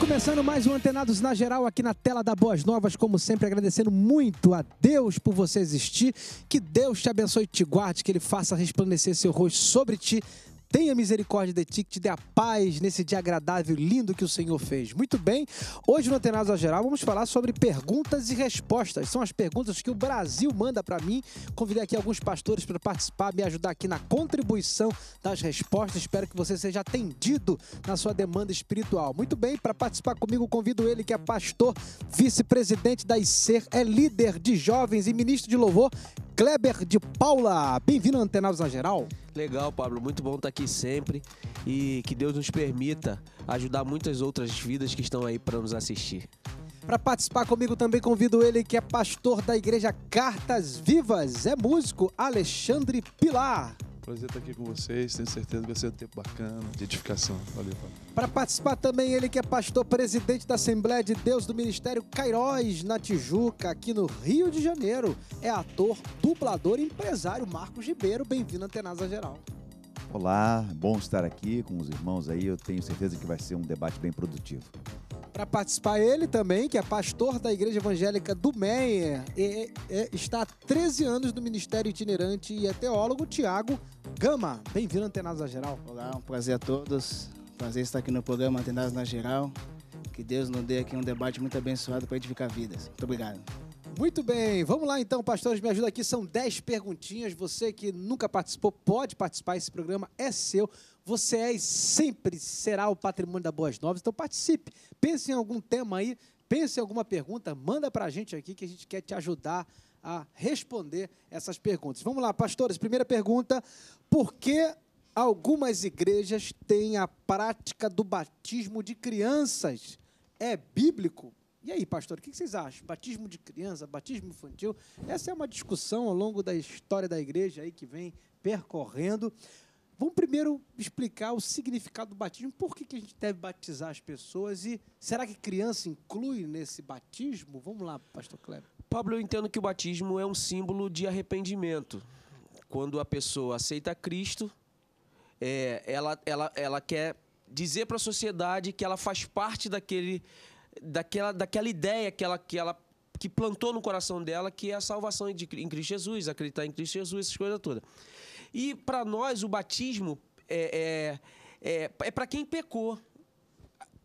começando mais um Antenados na Geral aqui na tela da Boas Novas, como sempre, agradecendo muito a Deus por você existir. Que Deus te abençoe e te guarde, que Ele faça resplandecer seu rosto sobre ti tenha misericórdia de ti, que te dê a paz nesse dia agradável e lindo que o Senhor fez. Muito bem, hoje no Antenados a Geral vamos falar sobre perguntas e respostas. São as perguntas que o Brasil manda para mim. Convidei aqui alguns pastores para participar, me ajudar aqui na contribuição das respostas. Espero que você seja atendido na sua demanda espiritual. Muito bem, para participar comigo, convido ele que é pastor, vice-presidente da ICER, é líder de jovens e ministro de louvor Kleber de Paula. Bem-vindo ao Antenados na Geral. Legal, Pablo. Muito bom estar aqui sempre. E que Deus nos permita ajudar muitas outras vidas que estão aí para nos assistir. Para participar comigo também convido ele, que é pastor da igreja Cartas Vivas, é músico Alexandre Pilar. Prazer estar aqui com vocês. Tenho certeza que vai ser um tempo bacana, de edificação. Valeu, Paulo. Para participar também, ele que é pastor presidente da Assembleia de Deus do Ministério Cairóis, na Tijuca, aqui no Rio de Janeiro. É ator, dublador e empresário Marcos Ribeiro. Bem-vindo à Tenasa Geral. Olá, bom estar aqui com os irmãos aí. Eu tenho certeza que vai ser um debate bem produtivo. Para participar, ele também, que é pastor da Igreja Evangélica do Meier, e, e, está há 13 anos no Ministério Itinerante e é teólogo, Tiago Gama, bem-vindo Antenados na Geral. Olá, um prazer a todos. Prazer estar aqui no programa Antenados na Geral. Que Deus nos dê aqui um debate muito abençoado para edificar vidas. Muito obrigado. Muito bem, vamos lá então, pastores, me ajuda aqui. São 10 perguntinhas. Você que nunca participou, pode participar. Esse programa é seu. Você é e sempre será o patrimônio da Boas Novas. Então participe. Pense em algum tema aí, pense em alguma pergunta, manda para a gente aqui que a gente quer te ajudar a responder essas perguntas. Vamos lá, pastores. Primeira pergunta: por que algumas igrejas têm a prática do batismo de crianças? É bíblico? E aí, pastor, o que vocês acham? Batismo de criança, batismo infantil? Essa é uma discussão ao longo da história da igreja aí que vem percorrendo. Vamos primeiro explicar o significado do batismo, por que, que a gente deve batizar as pessoas e será que criança inclui nesse batismo? Vamos lá, pastor Kleber. Pablo, eu entendo que o batismo é um símbolo de arrependimento. Quando a pessoa aceita Cristo, é, ela, ela, ela quer dizer para a sociedade que ela faz parte daquele, daquela, daquela ideia que ela, que ela que plantou no coração dela, que é a salvação em, em Cristo Jesus, acreditar em Cristo Jesus, essas coisas todas. E para nós, o batismo é, é, é, é para quem pecou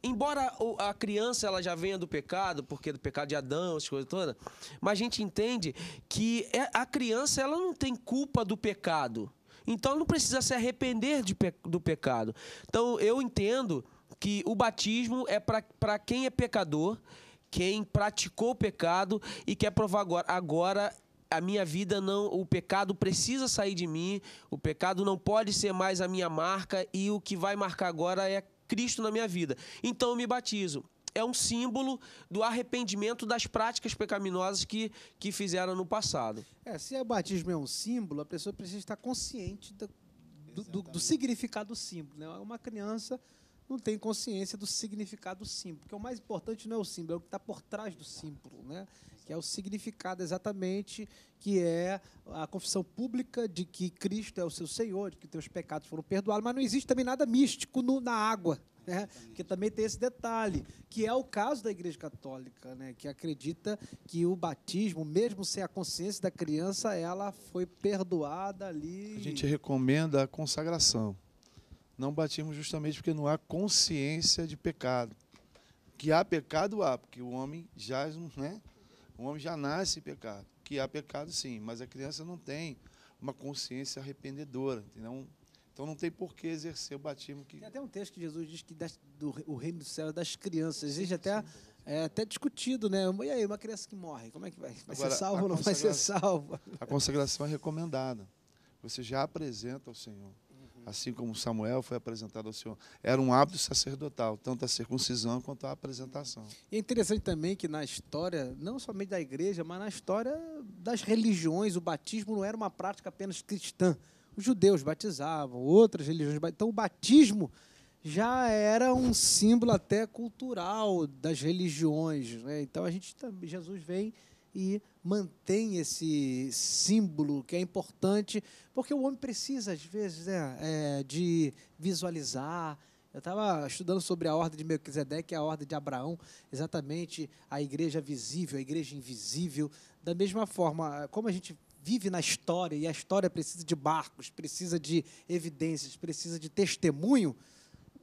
embora a criança ela já venha do pecado, porque do pecado de Adão, as coisas todas, mas a gente entende que é, a criança ela não tem culpa do pecado. Então ela não precisa se arrepender de, do pecado. Então eu entendo que o batismo é para quem é pecador, quem praticou o pecado e quer provar agora, agora a minha vida não, o pecado precisa sair de mim, o pecado não pode ser mais a minha marca e o que vai marcar agora é Cristo na minha vida. Então eu me batizo. É um símbolo do arrependimento das práticas pecaminosas que, que fizeram no passado. É, se é o batismo é um símbolo, a pessoa precisa estar consciente do, do, do significado do símbolo. Né? Uma criança não tem consciência do significado do símbolo, porque o mais importante não é o símbolo, é o que está por trás do símbolo. Né? que é o significado exatamente, que é a confissão pública de que Cristo é o seu Senhor, de que teus pecados foram perdoados, mas não existe também nada místico no, na água. Né? Que também tem esse detalhe, que é o caso da Igreja Católica, né? que acredita que o batismo, mesmo sem a consciência da criança, ela foi perdoada ali. A gente recomenda a consagração. Não batismo justamente porque não há consciência de pecado. Que há pecado, há, porque o homem jaz, né? O homem já nasce em pecado, que há pecado sim, mas a criança não tem uma consciência arrependedora, entendeu? Então não tem por que exercer o batismo que. Tem até um texto que Jesus diz que das, do, o reino do céu é das crianças. Existe até, é, até discutido, né? E aí, uma criança que morre, como é que vai? Vai Agora, ser salvo ou não vai ser salvo? A consagração é recomendada. Você já apresenta ao Senhor assim como Samuel foi apresentado ao Senhor. Era um hábito sacerdotal, tanto a circuncisão quanto a apresentação. E é interessante também que na história, não somente da igreja, mas na história das religiões, o batismo não era uma prática apenas cristã. Os judeus batizavam, outras religiões batizavam. Então o batismo já era um símbolo até cultural das religiões. Né? Então a gente Jesus vem e mantém esse símbolo que é importante, porque o homem precisa, às vezes, né, é, de visualizar. Eu estava estudando sobre a ordem de Melquisedeque a ordem de Abraão, exatamente a igreja visível, a igreja invisível. Da mesma forma, como a gente vive na história e a história precisa de barcos, precisa de evidências, precisa de testemunho,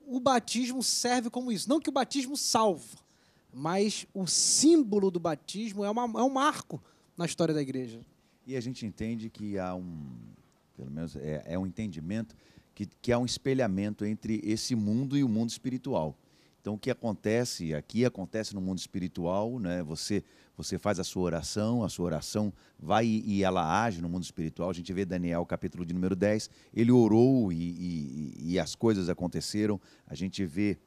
o batismo serve como isso. Não que o batismo salva, mas o símbolo do batismo é, uma, é um marco na história da igreja. E a gente entende que há um, pelo menos é, é um entendimento, que, que há um espelhamento entre esse mundo e o mundo espiritual. Então, o que acontece aqui acontece no mundo espiritual, né? Você você faz a sua oração, a sua oração vai e ela age no mundo espiritual. A gente vê Daniel, capítulo de número 10, ele orou e, e, e as coisas aconteceram. A gente vê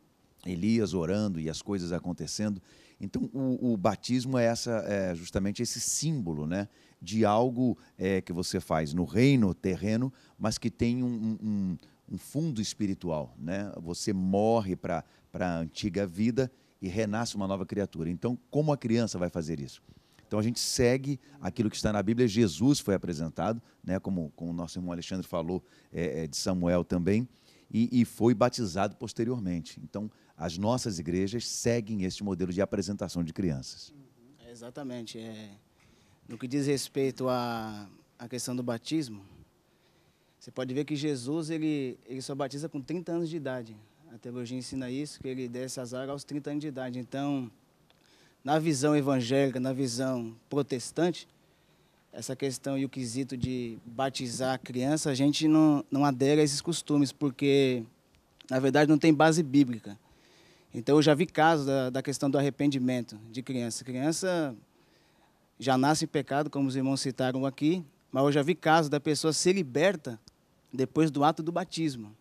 Elias orando e as coisas acontecendo. Então, o, o batismo é, essa, é justamente esse símbolo né, de algo é, que você faz no reino terreno, mas que tem um, um, um fundo espiritual. Né? Você morre para a antiga vida e renasce uma nova criatura. Então, como a criança vai fazer isso? Então a gente segue aquilo que está na Bíblia. Jesus foi apresentado, né, como, como o nosso irmão Alexandre falou é, é de Samuel também, e, e, foi batizado posteriormente. Então as nossas igrejas seguem este modelo de apresentação de crianças. Uhum. Exatamente. É, no que diz respeito à, à questão do batismo, você pode ver que Jesus ele, ele só batiza com 30 anos de idade. A teologia ensina isso, que ele desce as águas aos 30 anos de idade. Então, na visão evangélica, na visão protestante, essa questão e o quesito de batizar a criança, a gente não, não adere a esses costumes, porque, na verdade, não tem base bíblica. Então, eu já vi casos da, da questão do arrependimento de criança. criança já nasce em pecado, como os irmãos citaram aqui, mas eu já vi casos da pessoa ser liberta depois do ato do batismo.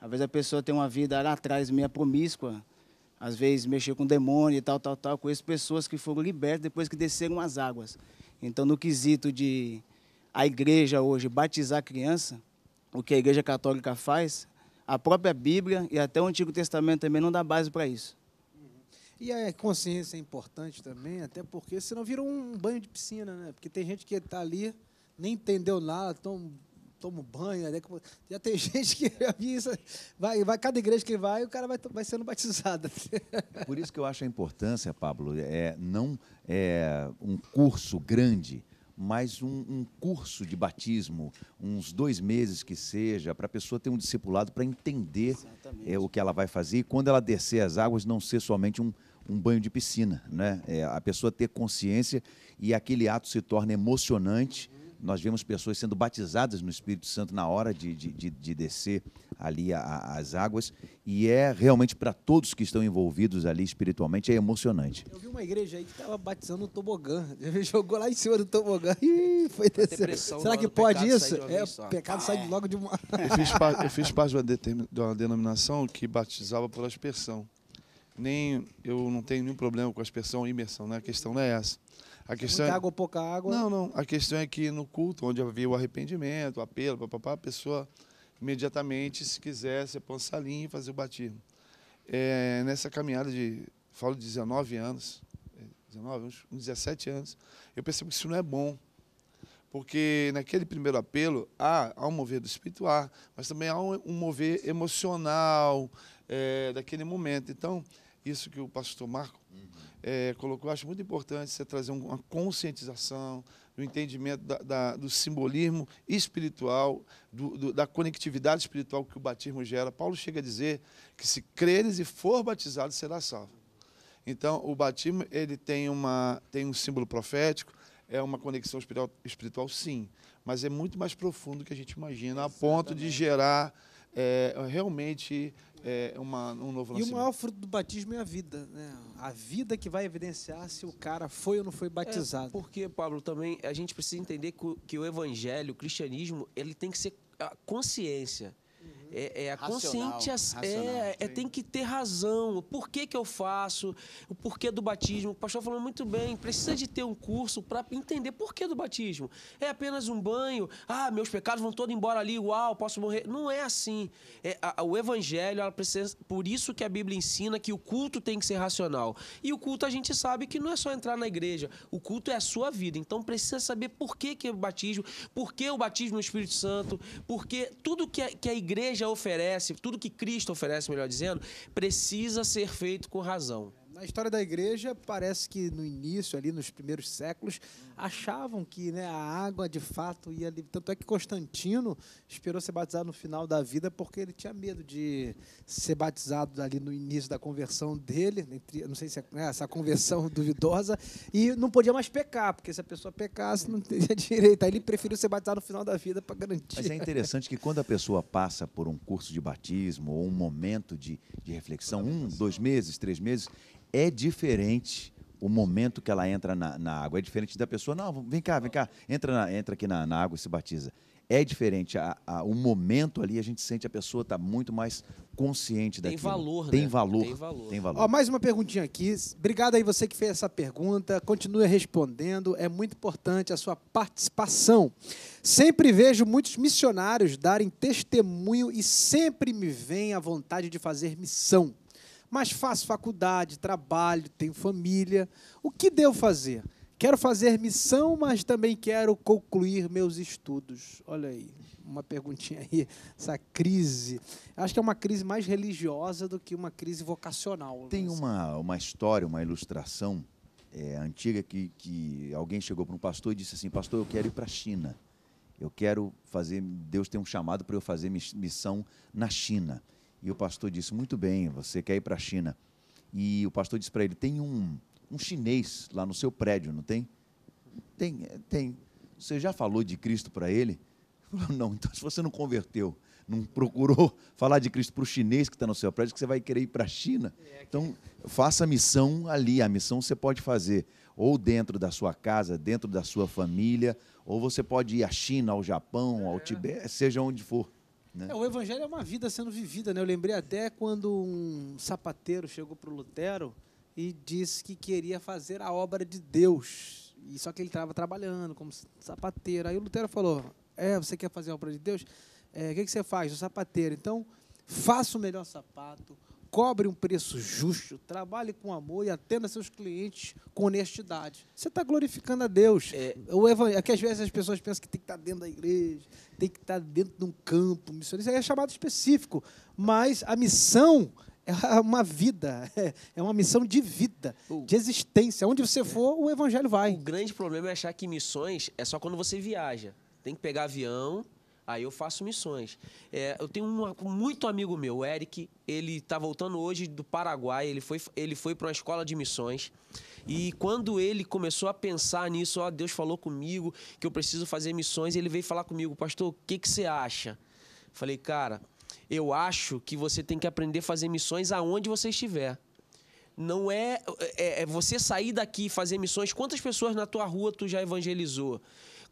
Às vezes a pessoa tem uma vida lá atrás meio promíscua, às vezes mexeu com demônio e tal, tal, tal. Conheço pessoas que foram libertas depois que desceram as águas. Então, no quesito de a igreja hoje batizar criança, o que a igreja católica faz a própria Bíblia e até o Antigo Testamento também não dá base para isso. E a consciência é importante também, até porque senão vira um banho de piscina, né? Porque tem gente que está ali, nem entendeu nada, toma, toma banho. Né? Já tem gente que avisa, vai, vai, cada igreja que vai, o cara vai, vai sendo batizado. Por isso que eu acho a importância, Pablo, é não é um curso grande mais um, um curso de batismo, uns dois meses que seja, para a pessoa ter um discipulado para entender é, o que ela vai fazer e quando ela descer as águas não ser somente um, um banho de piscina, né? É, a pessoa ter consciência e aquele ato se torna emocionante nós vemos pessoas sendo batizadas no Espírito Santo na hora de, de, de, de descer ali a, a, as águas, e é realmente para todos que estão envolvidos ali espiritualmente, é emocionante. Eu vi uma igreja aí que estava batizando o tobogã, jogou lá em cima do tobogã e foi descer. Será que pode isso? É, o pecado ah, sai é. logo de uma. Eu fiz, parte, eu fiz parte de uma denominação que batizava por aspersão. Nem, eu não tenho nenhum problema com aspersão e imersão, né? a questão não é essa. A questão Muita é... água ou pouca água? Não, não. A questão é que no culto, onde havia o arrependimento, o apelo, papapá, a pessoa imediatamente, se quisesse, pôr um salinho e fazer o batismo. É, nessa caminhada de, falo de 19 anos, 19, é, uns 17 anos, eu percebo que isso não é bom. Porque naquele primeiro apelo há, há um mover do espírito, há, mas também há um, um mover emocional é, daquele momento. Então, isso que o pastor Marco é, colocou, acho muito importante você trazer uma conscientização do entendimento da, da, do simbolismo espiritual, do, do, da conectividade espiritual que o batismo gera. Paulo chega a dizer que se creres e for batizado, será salvo. Então, o batismo ele tem, uma, tem um símbolo profético, é uma conexão espiritual, espiritual sim, mas é muito mais profundo do que a gente imagina, Exatamente. a ponto de gerar é, realmente é, uma, um novo nascimento. E o maior fruto do batismo é a vida, né? A vida que vai evidenciar se o cara foi ou não foi batizado. É porque, Pablo, também a gente precisa entender que o, que o evangelho, o cristianismo, ele tem que ser a consciência é, é a consciência é, é, tem que ter razão. Por que, que eu faço? O porquê do batismo? O pastor falou muito bem. Precisa de ter um curso para entender por que do batismo. É apenas um banho. Ah, meus pecados vão todos embora ali. Uau, posso morrer. Não é assim. É, a, o evangelho, ela precisa. Por isso que a Bíblia ensina que o culto tem que ser racional. E o culto a gente sabe que não é só entrar na igreja. O culto é a sua vida. Então precisa saber por que, que é o batismo, por que o batismo no Espírito Santo, porque tudo que a, que a igreja já oferece, tudo que Cristo oferece, melhor dizendo, precisa ser feito com razão na história da igreja, parece que no início, ali nos primeiros séculos, achavam que né, a água de fato ia ali. Tanto é que Constantino esperou ser batizado no final da vida porque ele tinha medo de ser batizado ali no início da conversão dele, né, entre, não sei se é né, essa conversão duvidosa, e não podia mais pecar, porque se a pessoa pecasse, não teria direito. Aí ele preferiu ser batizado no final da vida para garantir. Mas é interessante que quando a pessoa passa por um curso de batismo ou um momento de, de reflexão, um, dois meses, três meses, é diferente o momento que ela entra na, na, água. É diferente da pessoa, não, vem cá, vem cá, entra, na, entra aqui na, na água e se batiza. É diferente. A, a, o momento ali, a gente sente a pessoa está muito mais consciente daquilo. Tem valor, Tem né? valor. Tem valor. Tem valor. Ó, mais uma perguntinha aqui. Obrigado aí você que fez essa pergunta. Continue respondendo. É muito importante a sua participação. Sempre vejo muitos missionários darem testemunho e sempre me vem a vontade de fazer missão mas faço faculdade, trabalho, tenho família. O que devo fazer? Quero fazer missão, mas também quero concluir meus estudos. Olha aí, uma perguntinha aí, essa crise. Acho que é uma crise mais religiosa do que uma crise vocacional. Né? Tem uma, uma história, uma ilustração é, antiga que, que alguém chegou para um pastor e disse assim: Pastor, eu quero ir para a China. Eu quero fazer. Deus tem um chamado para eu fazer missão na China. E o pastor disse: Muito bem, você quer ir para a China. E o pastor disse para ele: Tem um, um chinês lá no seu prédio, não tem? Tem, é, tem. Você já falou de Cristo para ele? Ele falou: Não, então se você não converteu, não procurou falar de Cristo para o chinês que está no seu prédio, que você vai querer ir para a China. É, então, faça a missão ali. A missão você pode fazer ou dentro da sua casa, dentro da sua família, ou você pode ir à China, ao Japão, ao Tibete, seja onde for. Né? É, o evangelho é uma vida sendo vivida. Né? Eu lembrei até quando um sapateiro chegou para o Lutero e disse que queria fazer a obra de Deus. E só que ele estava trabalhando como sapateiro. Aí o Lutero falou: É, você quer fazer a obra de Deus? É, o que, que você faz? O sapateiro. Então, faça o melhor sapato, cobre um preço justo, trabalhe com amor e atenda seus clientes com honestidade. Você está glorificando a Deus. É, o evangelho, é que às vezes as pessoas pensam que tem que estar tá dentro da igreja, tem que estar tá dentro de um campo missionário. Isso é chamado específico, mas a missão é uma vida, é uma missão de vida, de existência. Onde você é. for, o evangelho vai. O grande problema é achar que missões é só quando você viaja. Tem que pegar avião, Aí eu faço missões. É, eu tenho um muito amigo meu, o Eric, ele tá voltando hoje do Paraguai, ele foi, ele foi para uma escola de missões. E quando ele começou a pensar nisso, ó, Deus falou comigo que eu preciso fazer missões, ele veio falar comigo, pastor, o que, que você acha? Falei, cara, eu acho que você tem que aprender a fazer missões aonde você estiver não é, é, é, você sair daqui e fazer missões. Quantas pessoas na tua rua tu já evangelizou?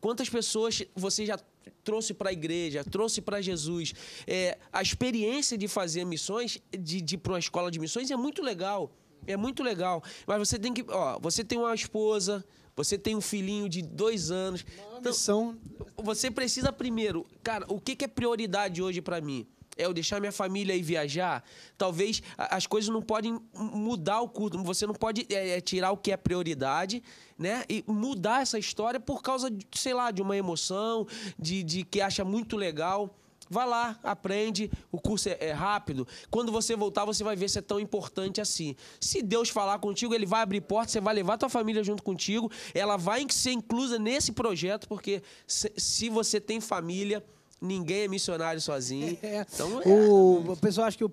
Quantas pessoas você já trouxe para a igreja, trouxe para Jesus? É, a experiência de fazer missões, de, de ir para uma escola de missões é muito legal. É muito legal. Mas você tem que. Ó, você tem uma esposa, você tem um filhinho de dois anos. Uma então, missão. Você precisa primeiro. Cara, o que, que é prioridade hoje para mim? É eu deixar minha família e viajar. Talvez as coisas não podem mudar o curto. Você não pode é, é, tirar o que é prioridade, né? E mudar essa história por causa, de, sei lá, de uma emoção, de, de que acha muito legal. Vá lá, aprende, o curso é, é, rápido. Quando você voltar, você vai ver se é tão importante assim. Se Deus falar contigo, ele vai abrir porta, você vai levar tua família junto contigo, ela vai ser inclusa nesse projeto, porque se você tem família, Ninguém é missionário sozinho. É. Então, é. O, o pessoal acha que o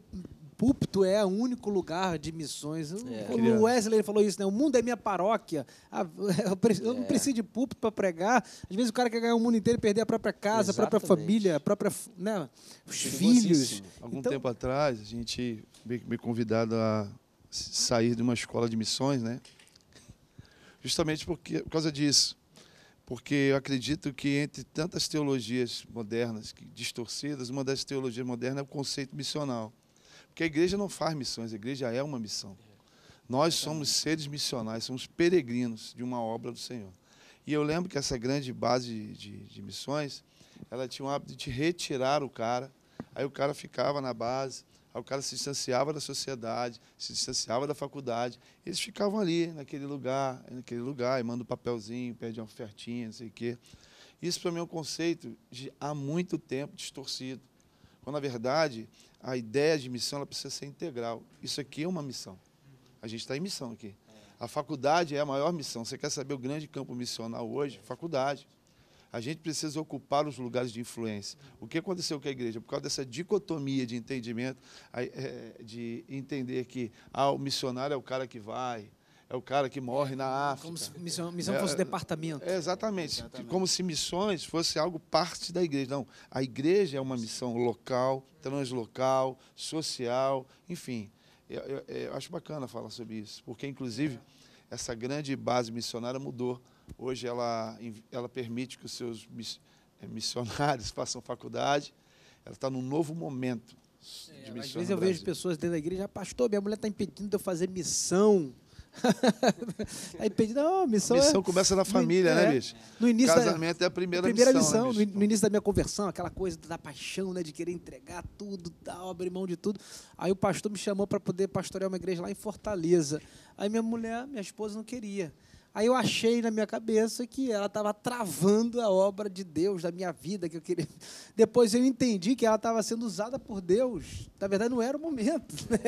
púlpito é o único lugar de missões. É. O Wesley falou isso, né? O mundo é minha paróquia. Ah, eu não é. preciso de púlpito para pregar. Às vezes o cara quer ganhar o mundo inteiro e perder a própria casa, Exatamente. a própria família, a própria, né? os filhos. Algum então... tempo atrás, a gente me convidado a sair de uma escola de missões, né? Justamente porque, por causa disso porque eu acredito que entre tantas teologias modernas distorcidas, uma das teologias modernas é o conceito missional. Porque a igreja não faz missões, a igreja é uma missão. Nós somos seres missionais, somos peregrinos de uma obra do Senhor. E eu lembro que essa grande base de, de, de missões, ela tinha o hábito de retirar o cara, aí o cara ficava na base, Aí o cara se distanciava da sociedade, se distanciava da faculdade. Eles ficavam ali, naquele lugar, naquele lugar, e manda um papelzinho, pede uma ofertinha, não sei o quê. Isso para mim é um conceito de há muito tempo distorcido. Quando, na verdade, a ideia de missão ela precisa ser integral. Isso aqui é uma missão. A gente está em missão aqui. A faculdade é a maior missão. Você quer saber o grande campo missional hoje? Faculdade. A gente precisa ocupar os lugares de influência. O que aconteceu com a igreja? Por causa dessa dicotomia de entendimento, é, de entender que ah, o missionário é o cara que vai, é o cara que morre na África. Como se missão, missão fosse é, departamento. É, exatamente. exatamente. Como se missões fosse algo parte da igreja. Não, a igreja é uma missão local, translocal, social, enfim. Eu, eu, eu acho bacana falar sobre isso, porque, inclusive, essa grande base missionária mudou Hoje ela, ela permite que os seus eh, missionários façam faculdade. Ela está num novo momento de é, missão. Às vezes eu vejo pessoas dentro da igreja, ah, pastor, minha mulher está impedindo de eu fazer missão. Aí tá impedindo, não, ah, oh, missão. A missão é, começa na família, né, é, bicho? No início Casamento da, é a primeira, missão. primeira missão. Né, missão né, no, no, início da minha conversão, aquela coisa da paixão, né, de querer entregar tudo, tal, abrir mão de tudo. Aí o pastor me chamou para poder pastorear uma igreja lá em Fortaleza. Aí minha mulher, minha esposa, não queria. Aí eu achei na minha cabeça que ela estava travando a obra de Deus da minha vida, que eu queria. Depois eu entendi que ela estava sendo usada por Deus. Na verdade, não era o momento. Né?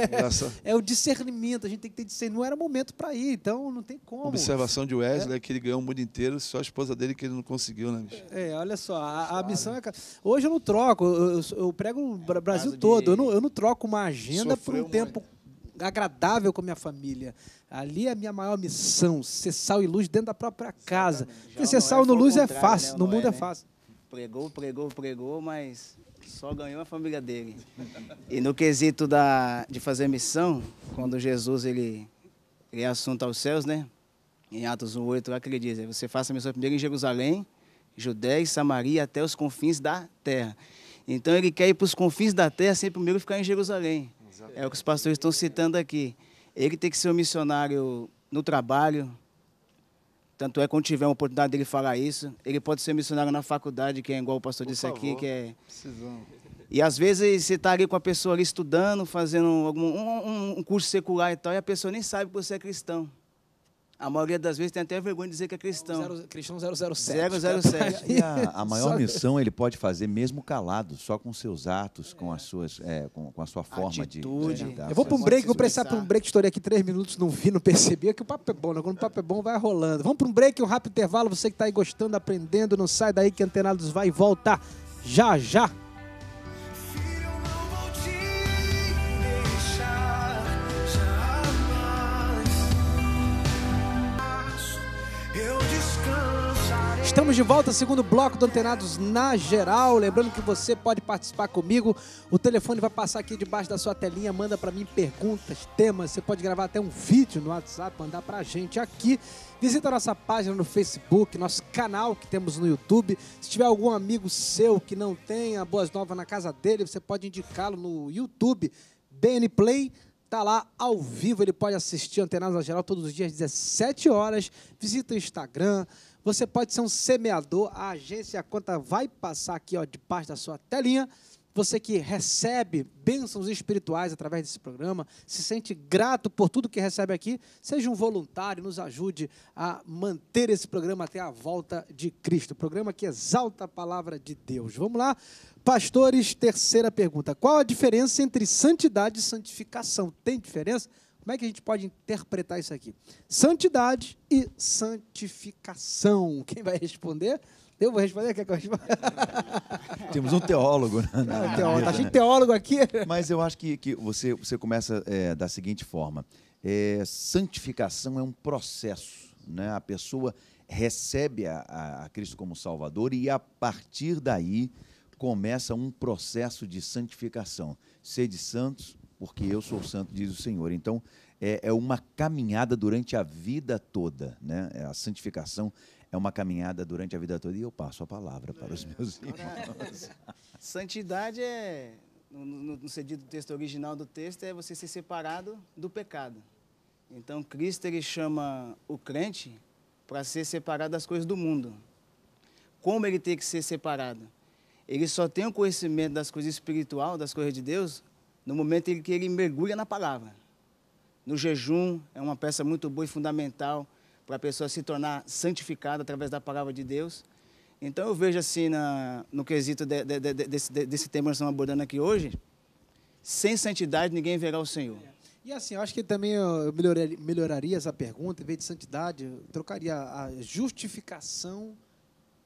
É o discernimento, a gente tem que ter discernimento. Não era o momento para ir, então não tem como. Observação de Wesley é. é. que ele ganhou o mundo inteiro, só a esposa dele que ele não conseguiu, né, bicho? É, olha só, a, a missão é. Hoje eu não troco, eu, eu prego o é, é Brasil todo, eu não, eu não troco uma agenda Sofreu por um tempo agradável com a minha família. Ali é a minha maior missão, ser sal e luz dentro da própria casa. Porque ser é sal no luz é né? fácil, né? no mundo é, é né? é fácil. Pregou, pregou, pregou, mas só ganhou a família dele. E no quesito da, de fazer missão, quando Jesus ele, ele é assunto aos céus, né? Em Atos 1, 8, lá que ele diz, é, você faça a missão primeiro em Jerusalém, Judéia e Samaria, até os confins da terra. Então ele quer ir para os confins da terra sem primeiro ficar em Jerusalém. Exatamente. É o que os pastores estão citando aqui. Ele tem que ser um missionário no trabalho, tanto é quando tiver uma oportunidade dele falar isso. Ele pode ser missionário na faculdade, que é igual o pastor Por disse favor. aqui, que é. Precisamos. E às vezes você está ali com a pessoa ali estudando, fazendo algum, um, um curso secular e tal, e a pessoa nem sabe que você é cristão. A maioria das vezes tem até vergonha de dizer que é cristão. Zero, cristão 007. 007. E a, a maior missão ele pode fazer mesmo calado, só com seus atos, com, as suas, é, com, com, a sua forma Atitude. de. Atitude. Eu vou para um break, vou precisar para um break, estou aqui três minutos, não vi, não percebi, é que o papo é bom, né? quando o papo é bom vai rolando. Vamos para um break, um rápido intervalo, você que está aí gostando, aprendendo, não sai daí que Antenados vai voltar já já. Estamos de volta, segundo bloco do Antenados na Geral. Lembrando que você pode participar comigo. O telefone vai passar aqui debaixo da sua telinha. Manda para mim perguntas, temas. Você pode gravar até um vídeo no WhatsApp, mandar para a gente aqui. Visita nossa página no Facebook, nosso canal que temos no YouTube. Se tiver algum amigo seu que não tenha Boas Novas na casa dele, você pode indicá-lo no YouTube, BN Play tá lá ao vivo, ele pode assistir Antenados na Geral todos os dias, às 17 horas. Visita o Instagram, você pode ser um semeador, a agência a conta vai passar aqui ó, parte da sua telinha. Você que recebe bênçãos espirituais através desse programa, se sente grato por tudo que recebe aqui, seja um voluntário, nos ajude a manter esse programa até a volta de Cristo. Programa que exalta a palavra de Deus. Vamos lá, pastores, terceira pergunta. Qual a diferença entre santidade e santificação? Tem diferença? Como é que a gente pode interpretar isso aqui? Santidade e santificação. Quem vai responder? Eu vou responder? Quer que eu responda? Temos um teólogo. Né, na, na é, teólogo. Tá cheio né? teólogo aqui. Mas eu acho que, que você, você começa é, da seguinte forma. É, santificação é um processo. Né? A pessoa recebe a, a, a Cristo como Salvador e, a partir daí, começa um processo de santificação. Sede santos, porque eu sou santo, diz o Senhor. Então, é, é uma caminhada durante a vida toda, né? É, a santificação é uma caminhada durante a vida toda e eu passo a palavra para os é, meus tá irmãos. Santidade é, no, no, no sentido do texto original do texto, é você ser separado do pecado. Então, Cristo ele chama o crente para ser separado das coisas do mundo. Como ele tem que ser separado? Ele só tem o conhecimento das coisas espiritual, das coisas de Deus, no momento em que ele mergulha na palavra. No jejum, é uma peça muito boa e fundamental para a pessoa se tornar santificada através da palavra de Deus. Então eu vejo assim, na, no quesito de, de, de, desse, desse tema que nós estamos abordando aqui hoje, sem santidade ninguém verá o Senhor. E assim, eu acho que também eu melhoraria, melhoraria essa pergunta, em vez de santidade, eu trocaria a justificação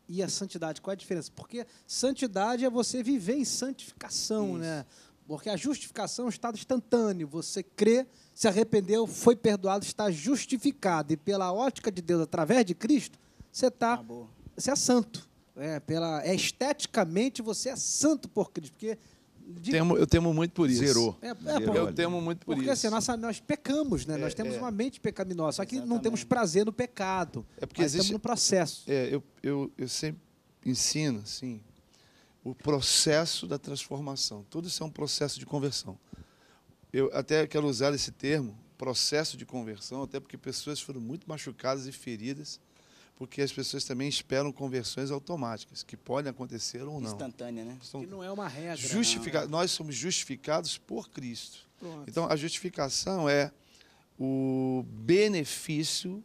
e a santidade. Qual é a diferença? Porque santidade é você viver em santificação, né? Isso. né? Porque a justificação é um estado instantâneo. Você crê, se arrependeu, foi perdoado, está justificado. E pela ótica de Deus, através de Cristo, você, está, você é santo. É, pela, é esteticamente você é santo por Cristo. Porque de... Temo, eu temo muito por isso. Zerou. É, é, Zerou. eu temo muito por porque, assim, isso. Porque assim, nossa, nós pecamos, né? É, nós temos é. uma mente pecaminosa, só que exatamente. não temos prazer no pecado. É porque existe, estamos no processo. É, eu, eu, eu sempre ensino, assim, o processo da transformação. Tudo isso é um processo de conversão. Eu até quero usar esse termo, processo de conversão, até porque pessoas foram muito machucadas e feridas, porque as pessoas também esperam conversões automáticas, que podem acontecer ou não. Instantânea, né? Então, que não é uma regra. Justifica... Não. Né? Nós somos justificados por Cristo. Pronto. Então, a justificação é o benefício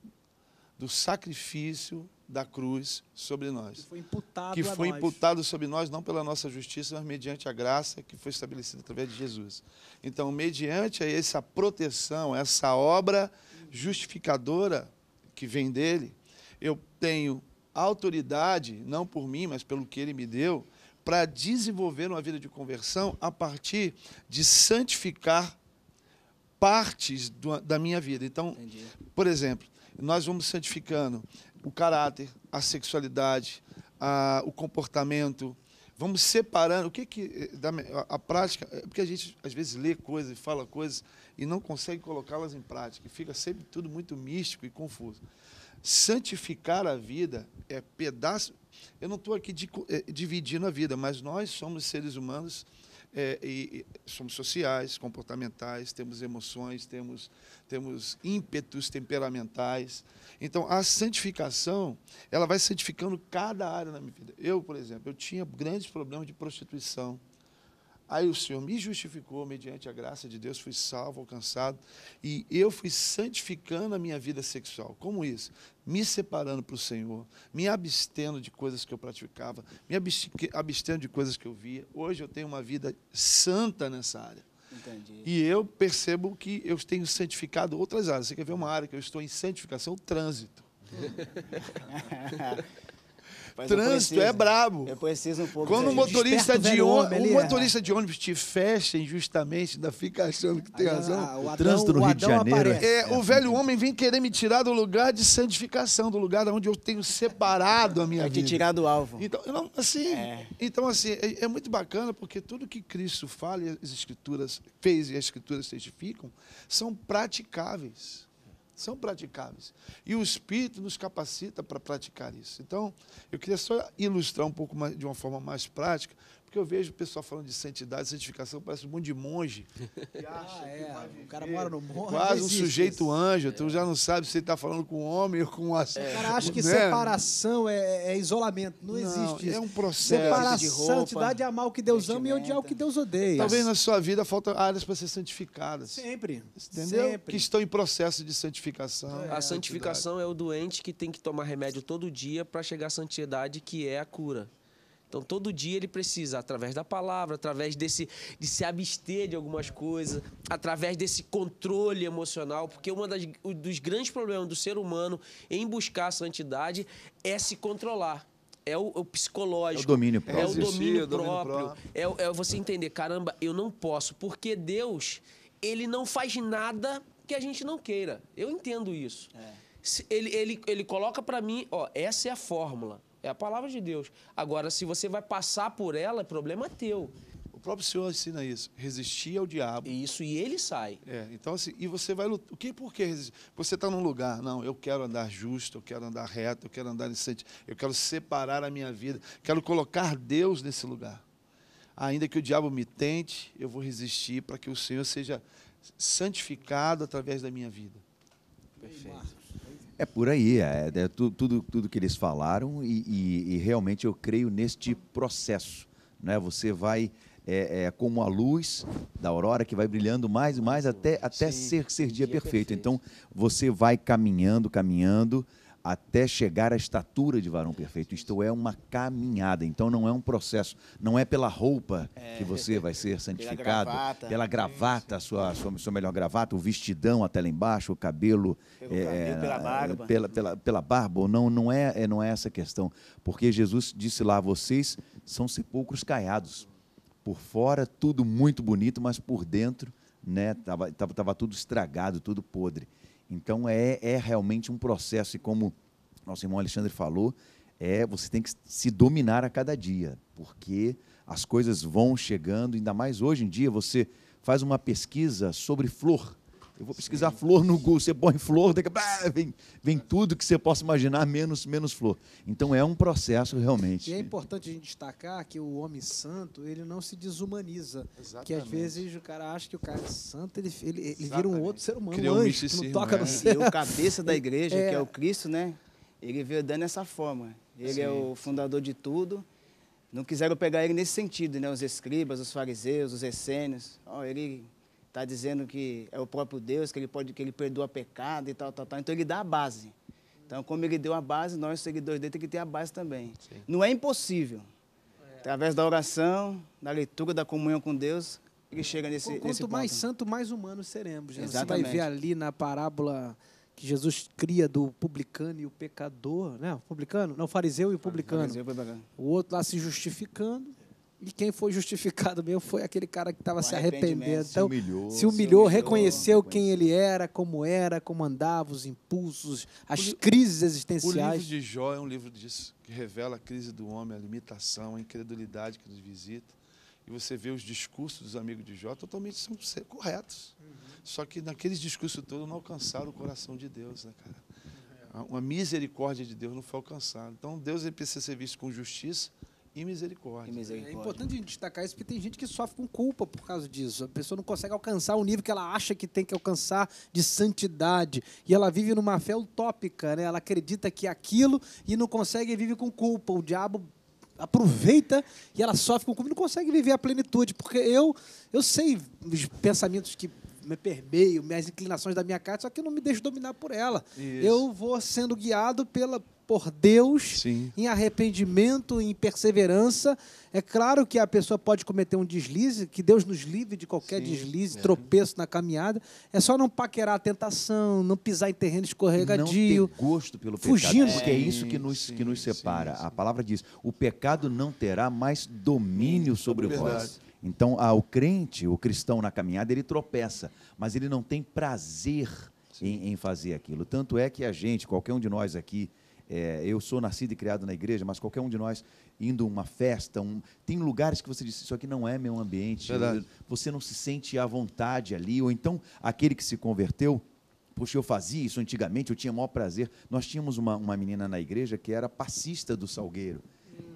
do sacrifício da cruz sobre nós. Que foi imputado, que foi imputado sobre nós, não pela nossa justiça, mas mediante a graça que foi estabelecida através de Jesus. Então, mediante essa proteção, essa obra justificadora que vem dele, eu tenho autoridade, não por mim, mas pelo que ele me deu, para desenvolver uma vida de conversão a partir de santificar partes do, da minha vida. Então, Entendi. por exemplo, nós vamos santificando o caráter, a sexualidade, a, o comportamento. Vamos separando. O que que eh, a, a prática? É porque a gente às vezes lê coisas e fala coisas e não consegue colocá-las em prática. E fica sempre tudo muito místico e confuso. Santificar a vida é pedaço. Eu não estou aqui de, é, dividindo a vida, mas nós somos seres humanos é, e, e, somos sociais, comportamentais, temos emoções, temos temos ímpetos temperamentais. Então, a santificação, ela vai santificando cada área na minha vida. Eu, por exemplo, eu tinha grandes problemas de prostituição. Aí o Senhor me justificou mediante a graça de Deus, fui salvo, alcançado, e eu fui santificando a minha vida sexual. Como isso? Me separando para o Senhor, me abstendo de coisas que eu praticava, me abstendo de coisas que eu via. Hoje eu tenho uma vida santa nessa área. Entendi. E eu percebo que eu tenho santificado outras áreas. Você quer ver uma área que eu estou em santificação? O trânsito. Trânsito é brabo. Eu preciso um pouco. Quando um motorista, de ônibus, um é. motorista de ônibus te fecha injustamente, ainda fica achando que tem razão. Ah, o, trânsito Adão, no Rio de Janeiro. É, é, o velho homem vem querer me tirar do lugar de santificação, do lugar onde eu tenho separado a minha é vida. te tirar do alvo. Então, não, assim, é. então, assim é, é muito bacana porque tudo que Cristo fala e as Escrituras fez e as Escrituras testificam são praticáveis são praticáveis. E o Espírito nos capacita para praticar isso. Então, eu queria só ilustrar um pouco mais, de uma forma mais prática porque eu vejo o pessoal falando de santidade, santificação, parece um monte de monge. Ah, que acha ah, é. que o cara mora no monte. Quase um sujeito isso. anjo. É. Tu já não sabe se ele está falando com um homem ou com um é. O cara acha que né? separação é, é, é isolamento. Não, não existe é isso. É um processo. de roupa, santidade é amar o que Deus ama e odiar o que Deus odeia. Talvez na sua vida faltam áreas para ser santificadas. Sempre. Entendeu? Sempre. Que estão em processo de santificação. a santificação é o doente que tem que tomar remédio todo dia para chegar à santidade, que é a cura. Então, todo dia ele precisa, através da palavra, através desse de se abster de algumas coisas, através desse controle emocional, porque uma das, um dos grandes problemas do ser humano em buscar a santidade é se controlar. É o, o psicológico. É o domínio é próprio. É o domínio próprio. É, é você entender, caramba, eu não posso, porque Deus, ele não faz nada que a gente não queira. Eu entendo isso. É. Ele, ele, ele coloca para mim, ó, essa é a fórmula é a palavra de Deus. Agora, se você vai passar por ela, é problema teu. O próprio Senhor ensina isso. Resistir ao diabo. Isso, e ele sai. É, então assim, e você vai lutar. O que, por que resistir? Você está num lugar, não, eu quero andar justo, eu quero andar reto, eu quero andar decente, eu quero separar a minha vida, quero colocar Deus nesse lugar. Ainda que o diabo me tente, eu vou resistir para que o Senhor seja santificado através da minha vida. Perfeito. É por aí, é, é tudo, tudo que eles falaram e, e, e, realmente eu creio neste processo. Né? Você vai é, é, como a luz da aurora que vai brilhando mais e mais até, até ser, ser dia, dia perfeito. perfeito. Então você vai caminhando, caminhando até chegar à estatura de varão perfeito. Isto é uma caminhada, então não é um processo, não é pela roupa é, que você vai ser santificado, pela gravata, pela gravata a sua, sua, sua, melhor gravata, o vestidão até lá embaixo, o cabelo, é, cabelo é, pela barba, pela, pela, pela barba, não, não é, é, não é essa questão, porque Jesus disse lá, vocês são sepulcros caiados, por fora tudo muito bonito, mas por dentro, né, tava, tava, tava tudo estragado, tudo podre. Então é, é realmente um processo, e como nosso irmão Alexandre falou, é você tem que se dominar a cada dia, porque as coisas vão chegando, ainda mais hoje em dia, você faz uma pesquisa sobre flor. Eu vou pesquisar Sim. flor no Google, você põe flor, daqui, ah, vem, vem tudo que você possa imaginar, menos, menos flor. Então é um processo realmente. E é importante a gente destacar que o homem santo, ele não se desumaniza. Exatamente. Que às vezes o cara acha que o cara é santo, ele, ele, ele vira um outro ser humano, Criou um anjo, que não toca no né? céu. E o cabeça da igreja, é. que é o é. Cristo, né? Ele veio dando essa forma. Ele Sim. é o fundador de tudo não quiseram pegar ele nesse sentido, né? Os escribas, os fariseus, os essênios. Oh, ele está dizendo que é o próprio Deus, que ele, pode, que ele perdoa pecado e tal, tal, tal. Então ele dá a base. Então, como ele deu a base, nós, seguidores dele, temos que ter a base também. Sim. Não é impossível. Através da oração, da leitura, da comunhão com Deus, ele chega nesse, Quanto nesse ponto. Quanto mais santo, mais humano seremos. Jesus. Exatamente. Você vai ver ali na parábola que Jesus cria do publicano e o pecador, né? O publicano? Não, o fariseu e o publicano. O, fariseu, o, publicano. o outro lá se justificando e quem foi justificado mesmo foi aquele cara que estava se arrependendo. Então, se humilhou, se humilhou, se humilhou reconheceu quem ele era, como era, como andava, os impulsos, as o crises existenciais. O livro de Jó é um livro disso, que revela a crise do homem, a limitação, a incredulidade que nos visita. E você vê os discursos dos amigos de Jó totalmente são corretos. Uhum. Só que naqueles discursos todos não alcançaram o coração de Deus, né, cara? Uma misericórdia de Deus não foi alcançada. Então Deus ele precisa ser visto com justiça e misericórdia. e misericórdia. É importante destacar isso, porque tem gente que sofre com culpa por causa disso. A pessoa não consegue alcançar o nível que ela acha que tem que alcançar de santidade. E ela vive numa fé utópica, né? ela acredita que é aquilo e não consegue viver vive com culpa. O diabo aproveita e ela sofre com culpa, não consegue viver a plenitude. Porque eu, eu sei os pensamentos que me permeio, minhas inclinações da minha carta, só que eu não me deixo dominar por ela. Isso. Eu vou sendo guiado pela, por Deus, Sim. em arrependimento, em perseverança. É claro que a pessoa pode cometer um deslize, que Deus nos livre de qualquer Sim, deslize, é. tropeço na caminhada. É só não paquerar a tentação, não pisar em terreno escorregadio. Não ter gosto pelo fugindo. pecado, é porque é isso que nos, que nos separa. A palavra diz, o pecado não terá mais domínio sobre é vós. Então, ah, o crente, o cristão na caminhada, ele tropeça, mas ele não tem prazer em, em fazer aquilo. Tanto é que a gente, qualquer um de nós aqui, é, eu sou nascido e criado na igreja, mas qualquer um de nós indo a uma festa, um, tem lugares que você diz, isso aqui não é meu ambiente, Verdade. você não se sente à vontade ali, ou então aquele que se converteu, Poxa, eu fazia isso antigamente, eu tinha o maior prazer. Nós tínhamos uma, uma menina na igreja que era passista do Salgueiro.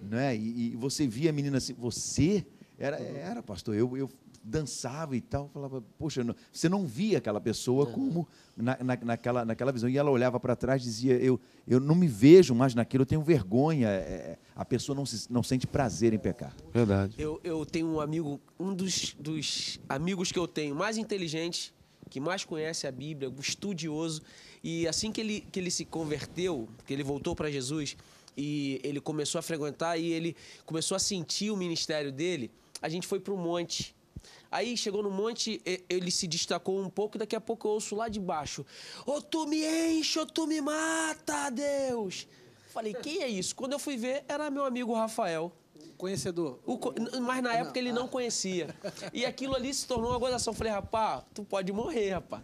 Hum. Né? E, e, você via a menina assim, você era, era pastor, eu, eu dançava e tal, falava, poxa, não, você não via aquela pessoa como na, na, naquela, naquela visão. E ela olhava para trás e dizia, eu, eu não me vejo mais naquilo, eu tenho vergonha. É, é, a pessoa não, se, não sente prazer em pecar. Verdade. Eu, eu tenho um amigo, um dos, dos amigos que eu tenho mais inteligente, que mais conhece a Bíblia, estudioso, e assim que ele, que ele se converteu, que ele voltou para Jesus, e ele começou a frequentar e ele começou a sentir o ministério dele, a gente foi para o monte Aí chegou no monte, ele se destacou um pouco e daqui a pouco eu ouço lá de baixo: Ô oh, tu me enche, ou tu me mata, Deus! Falei, quem é isso? Quando eu fui ver, era meu amigo Rafael. Conhecedor. O, mas na época não. ele não conhecia. E aquilo ali se tornou uma gozação. Falei, rapá, tu pode morrer, rapá.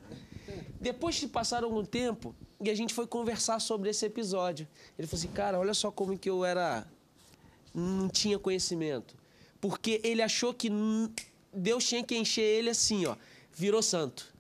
Depois que passaram algum tempo, e a gente foi conversar sobre esse episódio. Ele falou assim, cara, olha só como que eu era... Não tinha conhecimento. Porque ele achou que Deus tinha que encher ele assim, ó, virou santo.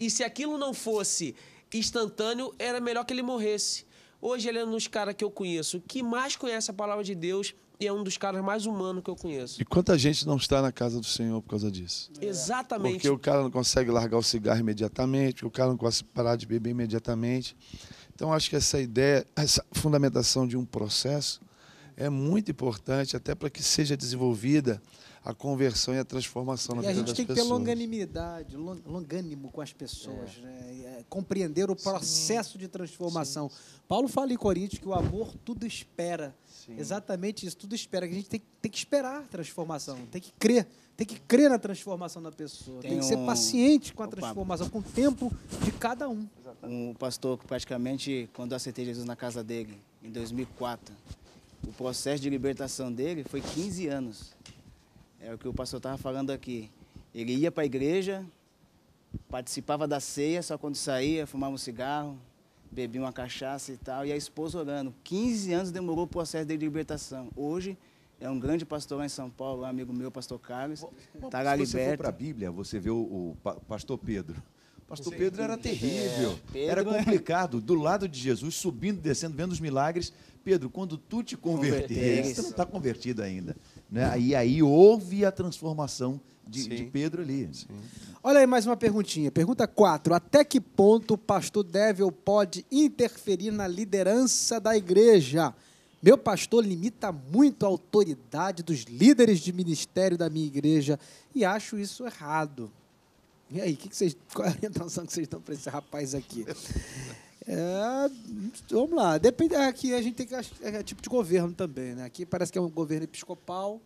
E se aquilo não fosse instantâneo, era melhor que ele morresse. Hoje ele é um dos caras que eu conheço, que mais conhece a palavra de Deus e é um dos caras mais humanos que eu conheço. E quanta gente não está na casa do Senhor por causa disso? É. Exatamente. Porque o cara não consegue largar o cigarro imediatamente, o cara não consegue parar de beber imediatamente. Então acho que essa ideia, essa fundamentação de um processo é muito importante até para que seja desenvolvida a conversão e a transformação na e vida das pessoas. a gente tem que ter longanimidade, longânimo com as pessoas, é. né? É, compreender o processo Sim. de transformação. Sim. Paulo fala em Coríntios que o amor tudo espera. Sim. Exatamente isso, tudo espera. Que a gente tem, tem que esperar a transformação, tem que crer. Tem que crer na transformação da pessoa, tem, tem que um... ser paciente com a transformação, com o tempo de cada um. Um pastor que praticamente, quando eu aceitei Jesus na casa dele, em 2004, o processo de libertação dele foi 15 anos. É o que o pastor estava falando aqui. Ele ia para a igreja, participava da ceia, só quando saía, fumava um cigarro, bebia uma cachaça e tal, e a esposa orando. 15 anos demorou o processo de libertação. Hoje é um grande pastor lá em São Paulo, um amigo meu, pastor Carlos, está lá liberto. Se você for para a Bíblia, você vê o, o pastor Pedro. Pastor Pedro era terrível, é, Pedro... era é complicado. Do lado de Jesus, subindo, descendo, vendo os milagres. Pedro, quando tu te converteres, você não está convertido ainda. Né? E aí houve a transformação de, de Pedro ali. Sim. Olha aí mais uma perguntinha. Pergunta 4. Até que ponto o pastor deve ou pode interferir na liderança da igreja? Meu pastor limita muito a autoridade dos líderes de ministério da minha igreja e acho isso errado. E aí, que que vocês, qual é a orientação que vocês dão para esse rapaz aqui? É, vamos lá. Depende aqui a gente tem que é tipo de governo também, né? Aqui parece que é um governo episcopal.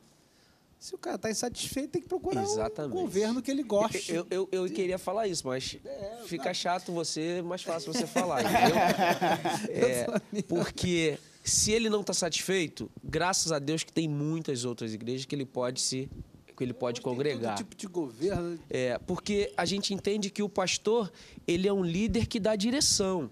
Se o cara está insatisfeito, tem que procurar Exatamente. um governo que ele goste. Eu, eu, eu queria falar isso, mas é, fica não. chato você, mais fácil você falar, é, é porque se ele não está satisfeito, graças a Deus que tem muitas outras igrejas que ele pode se que ele pode congregar. tipo de governo. É, porque a gente entende que o pastor, ele é um líder que dá direção.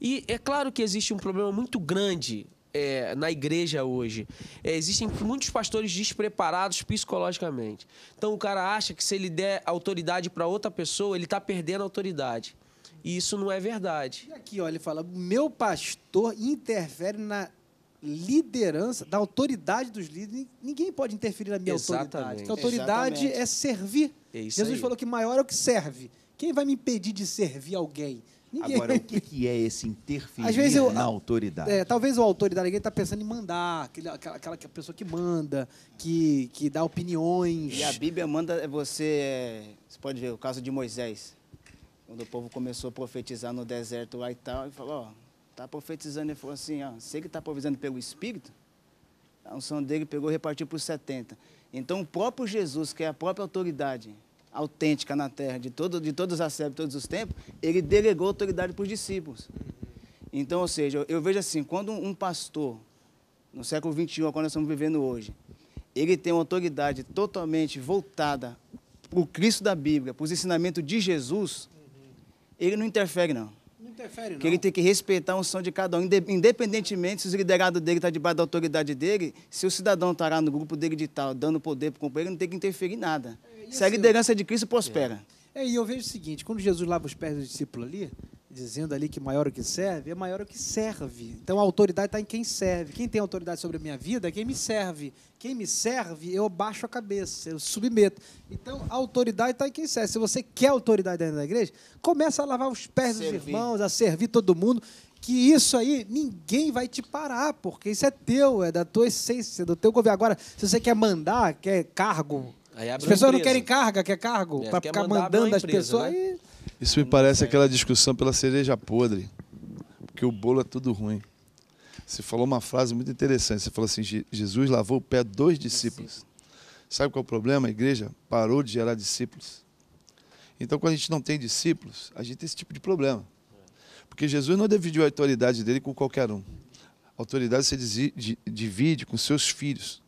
E é claro que existe um problema muito grande é, na igreja hoje. É, existem muitos pastores despreparados psicologicamente. Então o cara acha que se ele der autoridade para outra pessoa, ele está perdendo autoridade. E isso não é verdade. E aqui, olha, ele fala: meu pastor interfere na liderança, da autoridade dos líderes. Ninguém pode interferir na minha Exatamente. autoridade. Porque a autoridade Exatamente. é servir. É Jesus aí. falou que maior é o que serve. Quem vai me impedir de servir alguém? Ninguém. Agora, o que, que é esse interferir Às vezes eu, na autoridade? É, talvez o autoridade está pensando em mandar, aquela, aquela, pessoa que manda, que, que dá opiniões. E a Bíblia manda você. Você pode ver o caso de Moisés. Quando o povo começou a profetizar no deserto lá e tal, e falou: Ó, está profetizando. Ele falou assim: Ó, sei que está profetizando pelo Espírito. A unção dele pegou e repartiu para os 70. Então, o próprio Jesus, que é a própria autoridade, autêntica na terra de, todo, de todas as épocas, todos os tempos, ele delegou autoridade para os discípulos. Então, ou seja, eu, eu vejo assim, quando um pastor, no século XXI, é quando nós estamos vivendo hoje, ele tem uma autoridade totalmente voltada para o Cristo da Bíblia, para os ensinamentos de Jesus, uhum. ele não interfere, não. Não interfere, não. Porque ele tem que respeitar a unção de cada um, independentemente se o liderado dele está debaixo da autoridade dele, se o cidadão estará no grupo dele de tal, dando poder para o companheiro, ele não tem que interferir em nada. É se a liderança de Cristo prospera. É. é. e eu vejo o seguinte: quando Jesus lava os pés do discípulo ali, dizendo ali que maior o que serve, é maior o que serve. Então a autoridade está em quem serve. Quem tem autoridade sobre a minha vida é quem me serve. Quem me serve, eu baixo a cabeça, eu submeto. Então a autoridade está em quem serve. Se você quer autoridade dentro da igreja, começa a lavar os pés servir. dos irmãos, a servir todo mundo. Que isso aí ninguém vai te parar, porque isso é teu, é da tua essência, é do teu governo. Agora, se você quer mandar, quer cargo, as pessoas não querem carga, quer cargo, é, para ficar mandando as pessoas. Né? Isso me parece aquela discussão pela cereja podre, porque o bolo é tudo ruim. Você falou uma frase muito interessante. Você falou assim: Jesus lavou o pé dos discípulos. Sabe qual é o problema? A igreja parou de gerar discípulos. Então, quando a gente não tem discípulos, a gente tem esse tipo de problema. Porque Jesus não dividiu a autoridade dele com qualquer um. A autoridade você divide com seus filhos.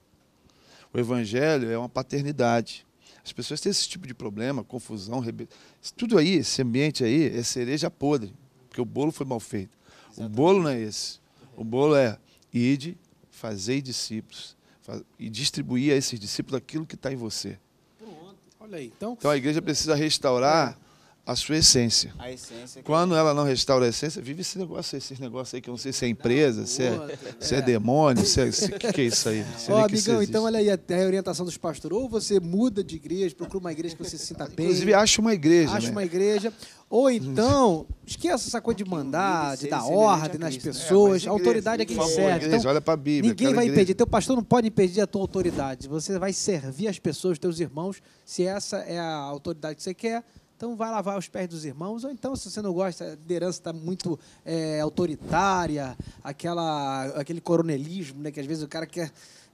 O evangelho é uma paternidade. As pessoas têm esse tipo de problema, confusão, rebe... tudo aí, esse ambiente aí é cereja podre, porque o bolo foi mal feito. Exatamente. O bolo não é esse. O bolo é ide, fazei discípulos faz... e distribuir a esses discípulos aquilo que está em você. Então, então, a igreja precisa restaurar é a sua essência. A essência Quando ela não restaura a essência, vive esse negócio, esse negócio aí que eu não sei se é empresa, não, se, é, se é. é. demônio, é, se é, que, que é isso aí. Ó, oh, amigão, então olha aí a, orientação dos pastores. Ou você muda de igreja, procura uma igreja que você se sinta bem. Inclusive, acha uma igreja. Acha né? uma igreja. Ou então, esqueça essa coisa de mandar, de dar ordem nas é, pessoas. a autoridade é quem serve. Então, olha a Bíblia, ninguém vai impedir. Teu pastor não pode impedir a tua autoridade. Você vai servir as pessoas, teus irmãos, se essa é a autoridade que você quer então, vai lavar os pés dos irmãos, ou então, se você não gosta, a liderança está muito é, autoritária, aquela, aquele coronelismo, né, que às vezes o cara quer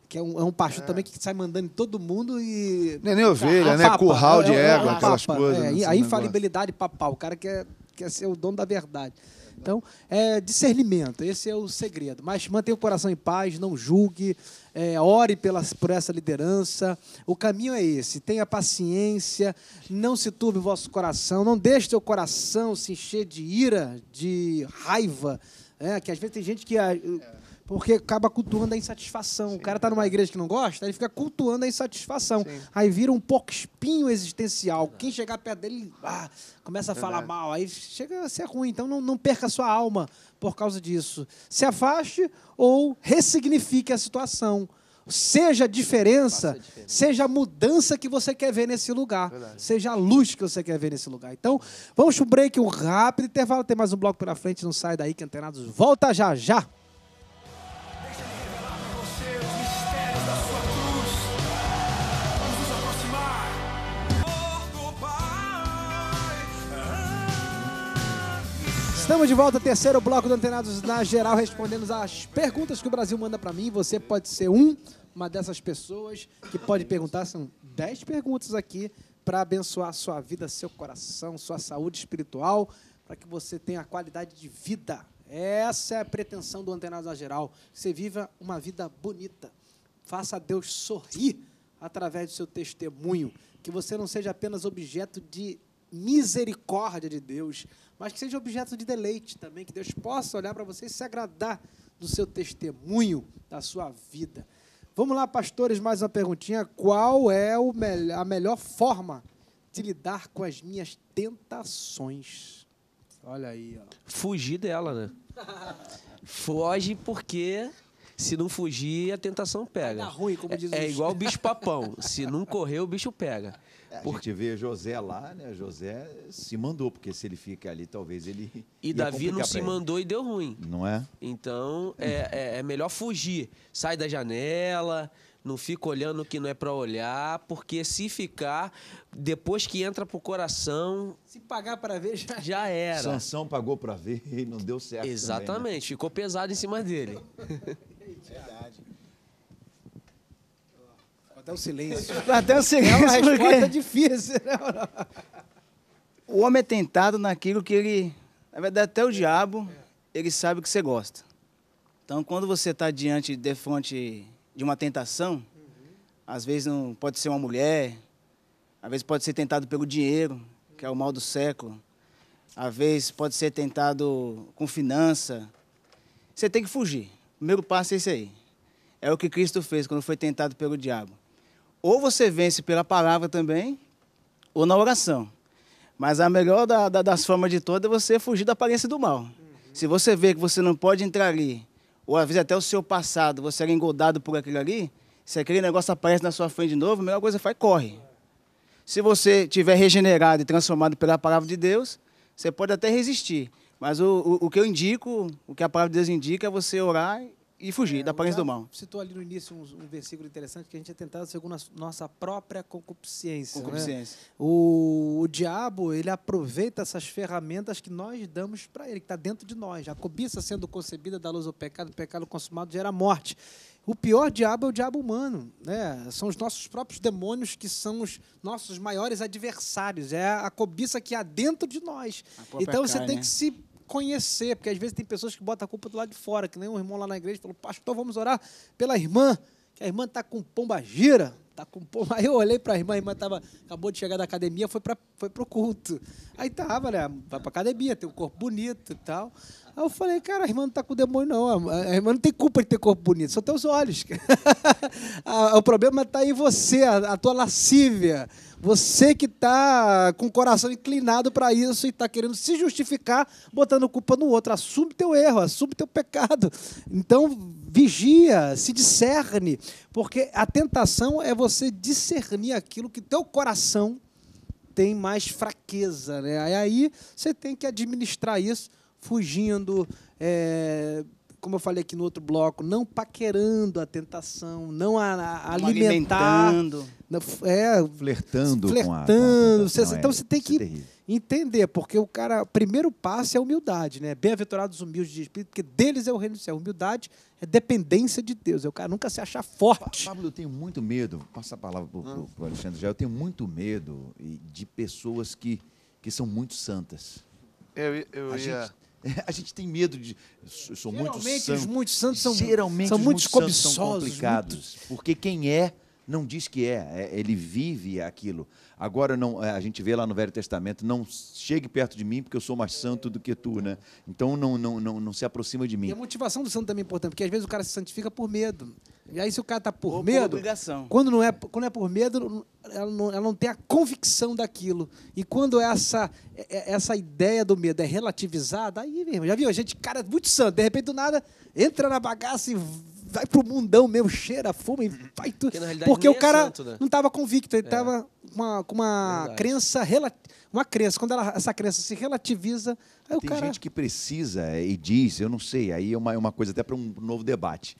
que é um, é um pastor é. também que sai mandando em todo mundo e. Não é nem ovelha, ah, né? Papa, Curral é, de é, égua, aquelas papa, coisas. É, a infalibilidade papal, o cara quer, quer ser o dono da verdade. Então, é discernimento, esse é o segredo. Mas mantenha o coração em paz, não julgue, é, ore pelas, por essa liderança. O caminho é esse. Tenha paciência, não se turbe o vosso coração, não deixe seu coração se encher de ira, de raiva. É, que às vezes tem gente que. A, ah, é porque acaba cultuando a insatisfação. Sim. O cara tá numa igreja que não gosta, ele fica cultuando a insatisfação. Sim. Aí vira um espinho existencial. Quem chegar perto dele ah, começa a falar mal. Aí chega a ser ruim. Então não, não perca a sua alma por causa disso. Se afaste ou ressignifique a situação. Seja a diferença, a diferença, seja a mudança que você quer ver nesse lugar, Verdade. seja a luz que você quer ver nesse lugar. Então, vamos para o break, um rápido intervalo. Tem mais um bloco pela frente, não sai daí que antenados. Volta já já! Estamos de volta, terceiro bloco do Antenados na Geral, respondendo as perguntas que o Brasil manda para mim. Você pode ser um, uma dessas pessoas que pode perguntar. São 10 perguntas aqui para abençoar sua vida, seu coração, sua saúde espiritual, para que você tenha qualidade de vida. Essa é a pretensão do Antenados na Geral. Que você viva uma vida bonita. Faça Deus sorrir através do seu testemunho. Que você não seja apenas objeto de misericórdia de Deus, mas que seja objeto de deleite também, que Deus possa olhar para você e se agradar do seu testemunho, da sua vida. Vamos lá, pastores, mais uma perguntinha. Qual é a melhor forma de lidar com as minhas tentações? Olha aí, ó. Fugir dela, né? Foge porque se não fugir, a tentação pega. Ruim, é, é igual o bicho papão. Se não correr, o bicho pega. A porque... gente vê José lá, né? José se mandou, porque se ele fica ali, talvez ele. E Davi não se mandou e deu ruim. Não é? Então é, é, é, melhor fugir. Sai da janela, não fica olhando o que não é para olhar, porque se ficar, depois que entra pro coração. Se pagar para ver, já, já era. Sansão pagou para ver e não deu certo. Exatamente, também, né? ficou pesado em cima dele. Até o silêncio. Até o silêncio. É uma resposta difícil. Né, o homem é tentado naquilo que ele. Na verdade, até o diabo, ele sabe que você gosta. Então, quando você está diante, de de uma tentação, uhum. às vezes não pode ser uma mulher, às vezes pode ser tentado pelo dinheiro, que é o mal do século, às vezes pode ser tentado com finança. Você tem que fugir. O primeiro passo é esse aí. É o que Cristo fez quando foi tentado pelo diabo. Ou você vence pela palavra também, ou na oração. Mas a melhor da, da, das formas de todas é você fugir da aparência do mal. Uhum. Se você vê que você não pode entrar ali, ou às vezes até o seu passado, você era engodado por aquilo ali, se aquele negócio aparece na sua frente de novo, a melhor coisa é faz corre. Se você tiver regenerado e transformado pela palavra de Deus, você pode até resistir. Mas o, o, o que eu indico, o que a palavra de Deus indica, é você orar e fugir é, da aparência do mal. Citou ali no início um, um, versículo interessante que a gente é tentado segundo a nossa própria concupiscência. Né? Concupiscência. Né? O, o, diabo ele aproveita essas ferramentas que nós damos para ele, que está dentro de nós. A cobiça sendo concebida da luz ao pecado, o pecado consumado gera morte. O pior diabo é o diabo humano, né? São os nossos próprios demônios que são os nossos maiores adversários. É a cobiça que há dentro de nós. Então você carne, tem né? que se conhecer, porque às vezes tem pessoas que botam a culpa do lado de fora, que nem um irmão lá na igreja falou, pastor, vamos orar pela irmã que a irmã tá com pomba gira. Tá com pomba. Aí eu olhei para a irmã, a irmã tava, acabou de chegar da academia, foi, para foi pro culto. Aí tava, né? Vai para academia, tem um corpo bonito e tal. Aí eu falei, cara, a irmã não tá com demônio, não. A irmã não tem culpa de ter corpo bonito, só tem os olhos. Ah, o problema está em você, a tua lascívia. Você que está com o coração inclinado para isso e está querendo se justificar, botando culpa no outro. Assume teu erro, assume teu pecado. Então, vigia, se discerne, porque a tentação é você discernir aquilo que teu coração tem mais fraqueza, né? E aí você tem que administrar isso fugindo, é, como eu falei aqui no outro bloco, não paquerando a tentação, não a, a alimentar, alimentando, é, flertando, flertando. Você, então você é, tem que é entender, porque o cara, o primeiro passo é a humildade, né? Bem-aventurados humildes de espírito, porque deles é o reino do céu. Humildade é dependência de Deus. É o cara nunca se achar forte. Pablo, eu tenho muito medo. Passa a palavra para o Alexandre já. Eu tenho muito medo de pessoas que que são muito santas. Eu, eu a ia... gente A gente tem medo de. São muitos santos, os muitos santos são, geralmente são muitos cobiçosos. São complicados, muitos. porque quem é não diz que é, é ele vive aquilo. Agora não, é, a gente vê lá no Velho Testamento, não chegue perto de mim porque eu sou mais santo do que tu, né? Então não não, não, não se aproxima de mim. E a motivação do santo também é importante, porque às vezes o cara se santifica por medo. E aí, se o cara está por Ou medo. Por obrigação. Quando, não é, quando é por medo, ela não, ela não tem a convicção daquilo. E quando é essa, é, é essa ideia do medo é relativizada, aí, já viu? A gente, cara, muito santo, de repente do nada, entra na bagaça e vai pro mundão mesmo, cheira, fuma e vai tudo. Porque, porque o cara é santo, né? não estava convicto, ele estava com uma, uma crença uma crença. Quando ela, essa crença se relativiza, aí Tem o cara. Tem gente que precisa e diz, eu não sei, aí é uma, é uma coisa até para um novo debate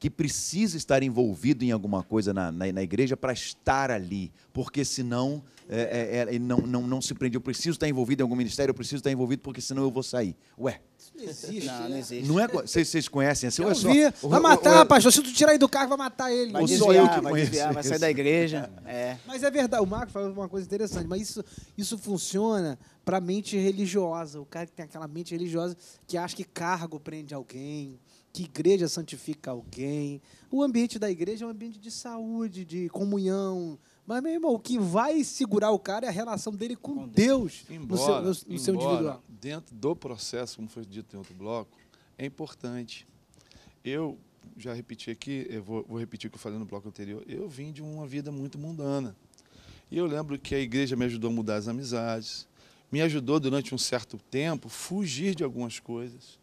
que precisa estar envolvido em alguma coisa na, na, na igreja para estar ali, porque senão é, é, é, ele não, não, não se prende. Eu preciso estar envolvido em algum ministério, eu preciso estar envolvido, porque senão eu vou sair. Ué. Não existe. Não, né? não existe. Não é, vocês, vocês conhecem assim? Eu vi. Vai matar, pastor. Se tu tirar aí do carro, vai matar ele. Vai desviar, eu que vai, desviar, vai sair da igreja. É. Mas é verdade. O Marco falou uma coisa interessante, mas isso, isso funciona para mente religiosa. O cara que tem aquela mente religiosa que acha que cargo prende alguém que igreja santifica alguém. O ambiente da igreja é um ambiente de saúde, de comunhão. Mas, meu irmão, o que vai segurar o cara é a relação dele com, com Deus, Deus embora, no, seu, no, no embora, seu individual. Dentro do processo, como foi dito em outro bloco, é importante. Eu já repeti aqui, eu vou, vou repetir o que eu falei no bloco anterior. Eu vim de uma vida muito mundana. E eu lembro que a igreja me ajudou a mudar as amizades, me ajudou durante um certo tempo fugir de algumas coisas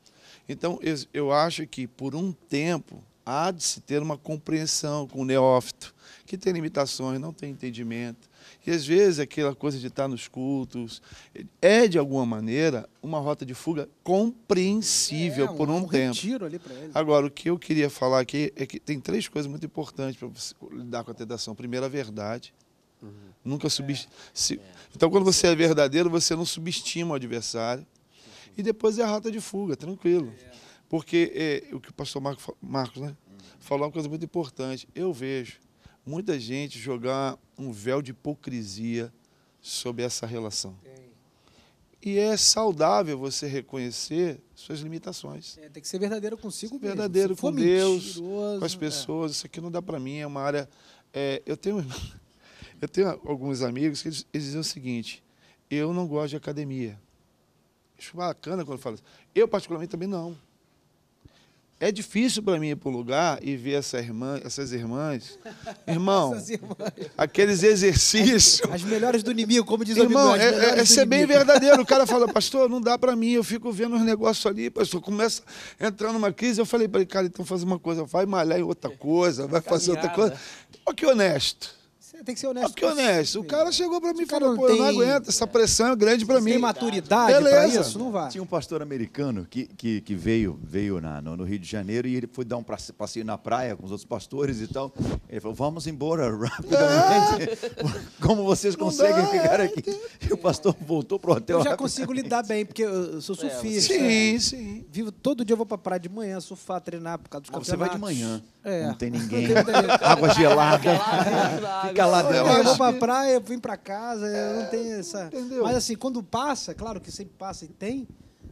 então, eu acho que por um tempo há de se ter uma compreensão com o neófito, que tem limitações, não tem entendimento. E às vezes aquela coisa de estar nos cultos é, de alguma maneira, uma rota de fuga compreensível é, por um, um tempo. Agora, o que eu queria falar aqui é que tem três coisas muito importantes para lidar com a tentação. Primeiro, a verdade. Uhum. Nunca subestima. É. Se... É. Então, quando você é verdadeiro, você não subestima o adversário. E depois é a rata de fuga, tranquilo. Porque é, o que o pastor Marco, Marcos né, falou é uma coisa muito importante. Eu vejo muita gente jogar um véu de hipocrisia sobre essa relação. E é saudável você reconhecer suas limitações. É, tem que ser verdadeiro consigo verdadeiro mesmo. Verdadeiro com Deus, com as é. pessoas. É. Isso aqui não dá para mim, é uma área... É, eu, tenho, eu tenho alguns amigos que eles, eles diziam o seguinte, eu não gosto de academia. Acho é bacana quando fala assim. Eu, particularmente, também não. É difícil para mim ir para o lugar e ver essa irmã, essas irmãs. Irmão, essas irmãs. aqueles exercícios. As, melhores do inimigo, como diz Irmão, o amigo. Irmão, é, é ser é bem verdadeiro. O cara fala, pastor, não dá para mim, eu fico vendo os negócios ali, pastor. Começa a entrar numa crise. Eu falei para ele, cara, então faz uma coisa, vai malhar em outra coisa, vai fazer outra coisa. Olha que honesto tem que ser honesto. Ah, porque é honesto, o cara chegou pra mim e falou, pô, tem... eu não aguento, essa é, pressão é grande pra mim. Tem maturidade Beleza. isso? Não vai. Tinha um pastor americano que, que, que veio, veio na, no, no, Rio de Janeiro e ele foi dar um passeio na praia com os outros pastores e tal. Ele falou, vamos embora rapidamente. É. Como vocês não conseguem dá, ficar é, aqui? Então. E o pastor voltou pro hotel Eu já consigo lidar bem, porque eu sou é, surfista. É, sim, sim. Vivo, todo dia eu vou pra praia de manhã, surfar, treinar por causa dos Você vai de manhã. É. Não tem ninguém. água gelada. Fica lá dentro. Eu vou pra praia, eu vim pra casa, é, não tem essa. Entendeu? Mas assim, quando passa, claro que sempre passa e tem.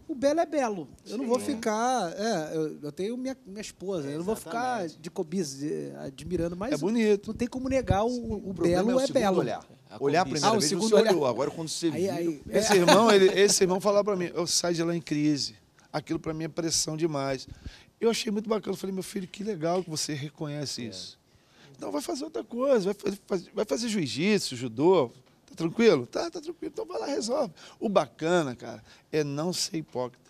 O belo é belo. Eu não vou ficar. É, eu, eu, tenho minha, minha esposa. eu não vou ficar de cobiça, admirando, mas. É bonito. Não tem como negar o, o, o belo é, o é belo. Olhar. É olhar a primeira ah, vez, você olhar. olhou. Agora, quando você aí, vira, aí, é. esse, irmão, ele, esse irmão falava para mim: eu saio de lá em crise. Aquilo para mim é pressão demais. Eu achei muito bacana. eu Falei, meu filho, que legal que você reconhece é. isso. Então vai fazer outra coisa, vai fazer, vai fazer jiu-jitsu, judô. Tá tranquilo? Tá, tá tranquilo. Então vai lá, resolve. O bacana, cara, é não ser hipócrita.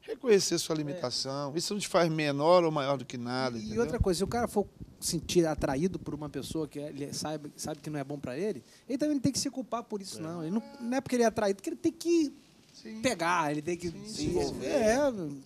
Reconhecer sua é. limitação. Isso não te faz menor ou maior do que nada. E entendeu? outra coisa, se o cara for sentir atraído por uma pessoa que é, ele sabe, sabe que não é bom para ele, ele também não tem que se culpar por isso, é. não. Ele não. Não é porque ele é atraído, que ele tem que Sim. pegar, ele tem que sim, se É,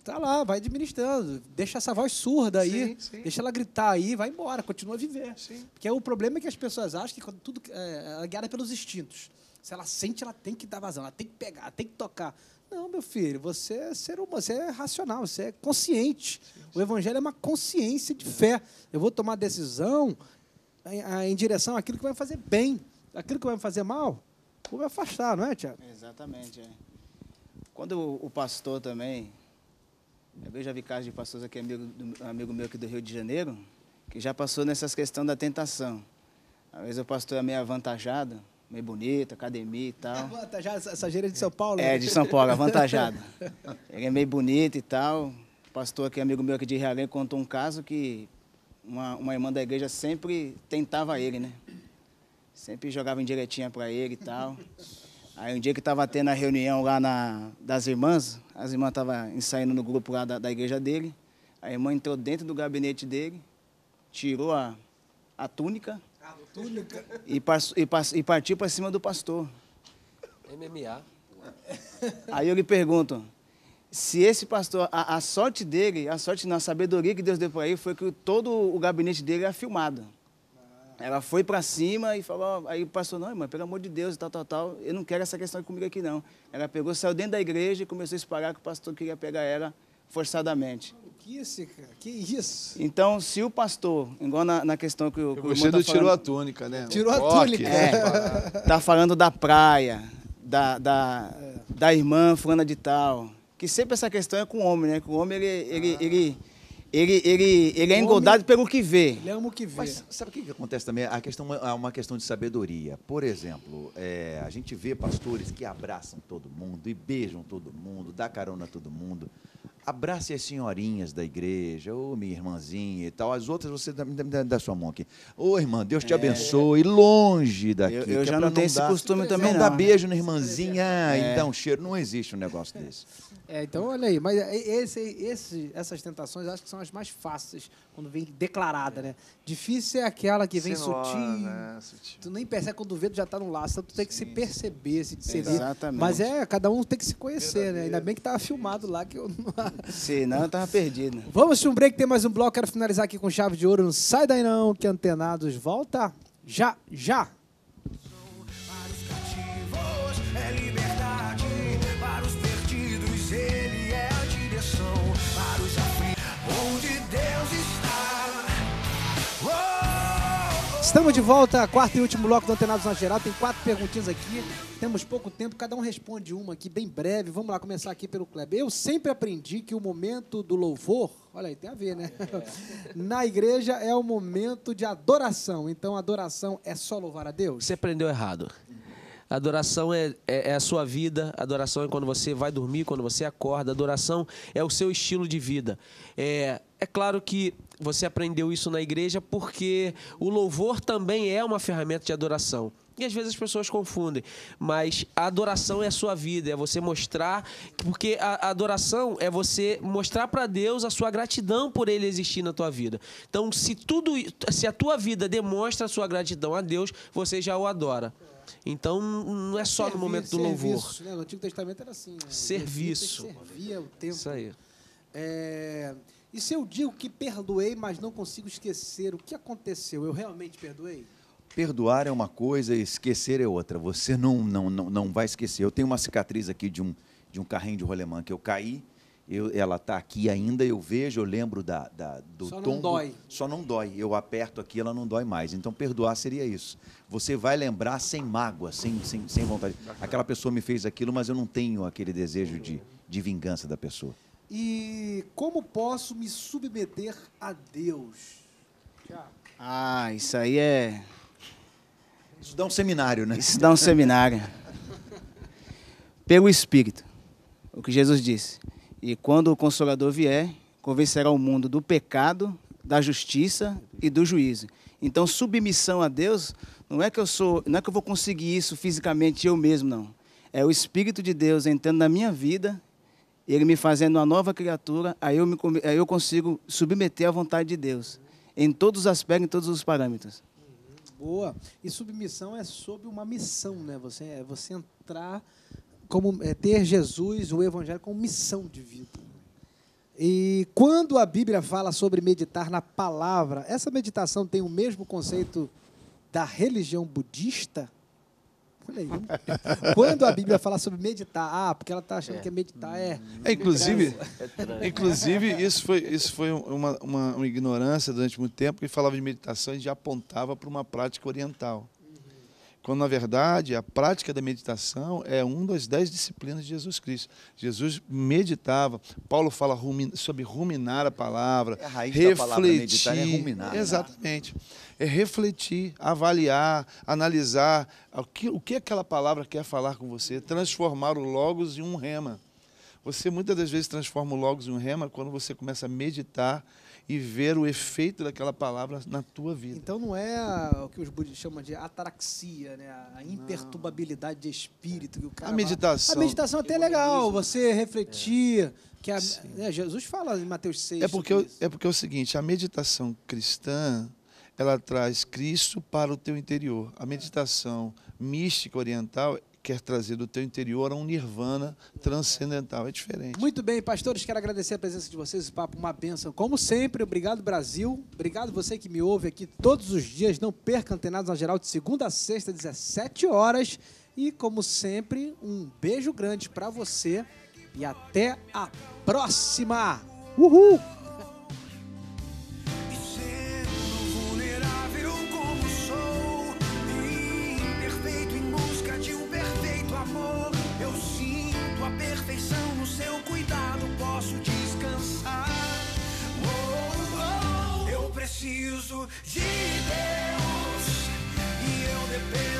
tá lá, vai administrando. Deixa essa voz surda aí, sim, deixa ela gritar aí, vai embora, continua a viver. Porque o problema é que as pessoas acham que quando tudo é, é guiada pelos instintos. Se ela sente, ela tem que dar vazão, ela tem que pegar, ela tem que tocar. Não, meu filho, você é ser humano, você é racional, você é consciente. O evangelho é uma consciência de fé. Eu vou tomar decisão em, em direção àquilo que vai me fazer bem. Aquilo que vai me fazer mal, vou me afastar, não é, Tiago? Exatamente, é. Quando o pastor também, eu já vi casos de pastores aqui, amigo, amigo meu aqui do Rio de Janeiro, que já passou nessas questões da tentação. Às vezes o pastor é meio avantajado, meio bonito, academia e tal. É avantajado, essa gíria é de São Paulo? É, né? de São Paulo, avantajado. Ele é meio bonito e tal. O pastor aqui, amigo meu aqui de Realengo, contou um caso que uma, uma irmã da igreja sempre tentava ele, né? Sempre jogava indiretinha para ele e tal. Aí um dia que estava tendo a reunião lá na, das irmãs, as irmãs estavam ensaiando no grupo lá da, da igreja dele, a irmã entrou dentro do gabinete dele, tirou a, a túnica, a túnica. E, pass, e, pass, e partiu para cima do pastor. MMA. Aí eu lhe pergunto, se esse pastor, a, a, sorte dele, a sorte na sabedoria que Deus deu para ele foi que todo o gabinete dele era filmado. Ela foi para cima e falou, aí pastor não, irmã, pelo amor de Deus, tal, tal, tal, eu não quero essa questão comigo aqui, não. Ela pegou, saiu dentro da igreja e começou a espalhar que o pastor queria pegar ela forçadamente. Que isso, cara? Que isso? Então, se o pastor, igual na, na questão que o. o Você tá tirou a túnica, né? Tirou a túnica. É, tá falando da praia, da, da, é. da irmã fulana de tal. Que sempre essa questão é com o homem, né? Que o homem, ele, ele, ah. ele ele, ele, ele é engodado pelo que vê. Ele ama o que vê. Mas sabe o que, que acontece também? A questão é, é uma questão de sabedoria. Por exemplo, é, a gente vê pastores que abraçam todo mundo e beijam todo mundo, dá carona a todo mundo abrace as senhorinhas da igreja, ou minha irmãzinha e tal. As outras você dá, dá, sua mão aqui. Ô irmã, Deus te é, abençoe, longe daqui. Eu, eu é já não tenho esse costume dar, também. Não, não dá beijo na irmãzinha, ah, é. então cheiro. Não existe um negócio é. desse. É, então olha aí, mas esse, esse, essas tentações acho que são as mais fáceis quando vem declarada, né? Difícil é aquela que vem sutil, né? sutil, Tu nem percebe é quando o dedo já está no laço, então tu tem que Sim. se perceber, se discernir. Exatamente. Mas é, cada um tem que se conhecer, né? Verdadeiro. né? Ainda bem que estava filmado lá que eu não se não, eu tava perdido. Vamos para um break, tem mais um bloco. Quero finalizar aqui com chave de ouro. Não sai daí não, que antenados. Volta já, já. Estamos de volta, quarto e último bloco do Antenados na Geral. Tem quatro perguntinhas aqui. Temos pouco tempo, cada um responde uma aqui bem breve. Vamos lá começar aqui pelo Kleber. Eu sempre aprendi que o momento do louvor, olha aí, tem a ver, né? Na igreja é o momento de adoração. Então, adoração é só louvar a Deus? Você aprendeu errado. Adoração é, é, é, a sua vida, adoração é quando você vai dormir, quando você acorda, adoração é o seu estilo de vida. É, é claro que você aprendeu isso na igreja porque o louvor também é uma ferramenta de adoração. E às vezes as pessoas confundem, mas a adoração é a sua vida, é você mostrar, porque a adoração é você mostrar para Deus a sua gratidão por ele existir na tua vida. Então, se tudo, se a tua vida demonstra a sua gratidão a Deus, você já o adora. Então, não é só no momento do louvor. Serviço, né? No Antigo Testamento era assim. Né? Serviço. Servia o tempo. Isso aí. É... E se eu digo que perdoei, mas não consigo esquecer o que aconteceu, eu realmente perdoei? Perdoar é uma coisa, esquecer é outra. Você não, não, não, não vai esquecer. Eu tenho uma cicatriz aqui de um, de um carrinho de rolemã que eu caí, eu, ela está aqui ainda, eu vejo, eu lembro da, da do Só tombo. não dói. Só não dói. Eu aperto aqui, ela não dói mais. Então, perdoar seria isso. Você vai lembrar sem mágoa, sem, sem, sem vontade. Aquela pessoa me fez aquilo, mas eu não tenho aquele desejo de, de vingança da pessoa. E como posso me submeter a Deus? Ah, isso aí é. Isso dá um seminário, né? Isso dá um seminário. Pelo Espírito, o que Jesus disse. E quando o Consolador vier, convencerá o mundo do pecado, da justiça e do juízo. Então, submissão a Deus não é que eu sou, não é que eu vou conseguir isso fisicamente eu mesmo, não. É o Espírito de Deus entrando na minha vida ele me fazendo uma nova criatura, aí eu, me, aí eu consigo submeter à vontade de Deus, em todos os aspectos, em todos os parâmetros. Boa. E submissão é sobre uma missão, né? Você, é você entrar, como é, ter Jesus, o Evangelho, como missão de vida. E quando a Bíblia fala sobre meditar na palavra, essa meditação tem o mesmo conceito da religião budista? Olha Quando a Bíblia fala sobre meditar, ah, porque ela está achando é. que é meditar é. Hum. é inclusive, é, é inclusive isso foi, isso foi uma, uma, uma ignorância durante muito tempo que falava de meditação e já apontava para uma prática oriental. Quando, na verdade, a prática da meditação é uma das dez disciplinas de Jesus Cristo. Jesus meditava. Paulo fala rumin, sobre ruminar a palavra. É a raiz refletir, da palavra meditar é ruminar. Né? Exatamente. Né? É refletir, avaliar, analisar o que, o que aquela palavra quer falar com você. Transformar o logos em um rema. Você muitas das vezes transforma o logos em um rema quando você começa a meditar e ver o efeito daquela palavra na tua vida. Então não é o que os budistas chamam de ataraxia, né? a imperturbabilidade de espírito que o cara. A meditação. Vai... A meditação até é legal, você refletir. É. Que a, né, Jesus fala em Mateus 6. É porque, eu, é porque é o seguinte, a meditação cristã ela traz Cristo para o teu interior. A meditação mística oriental quer trazer do teu interior a um nirvana transcendental. É diferente. Muito bem, pastores, quero agradecer a presença de vocês, o papo, uma bênção. Como sempre, obrigado Brasil, obrigado você que me ouve aqui todos os dias, não perca Antenados na Geral de segunda a sexta, 17 horas. E como sempre, um beijo grande para você e até a próxima. Uhul! seu cuidado posso descansar. Oh, oh, oh, eu preciso de Deus e eu dependo.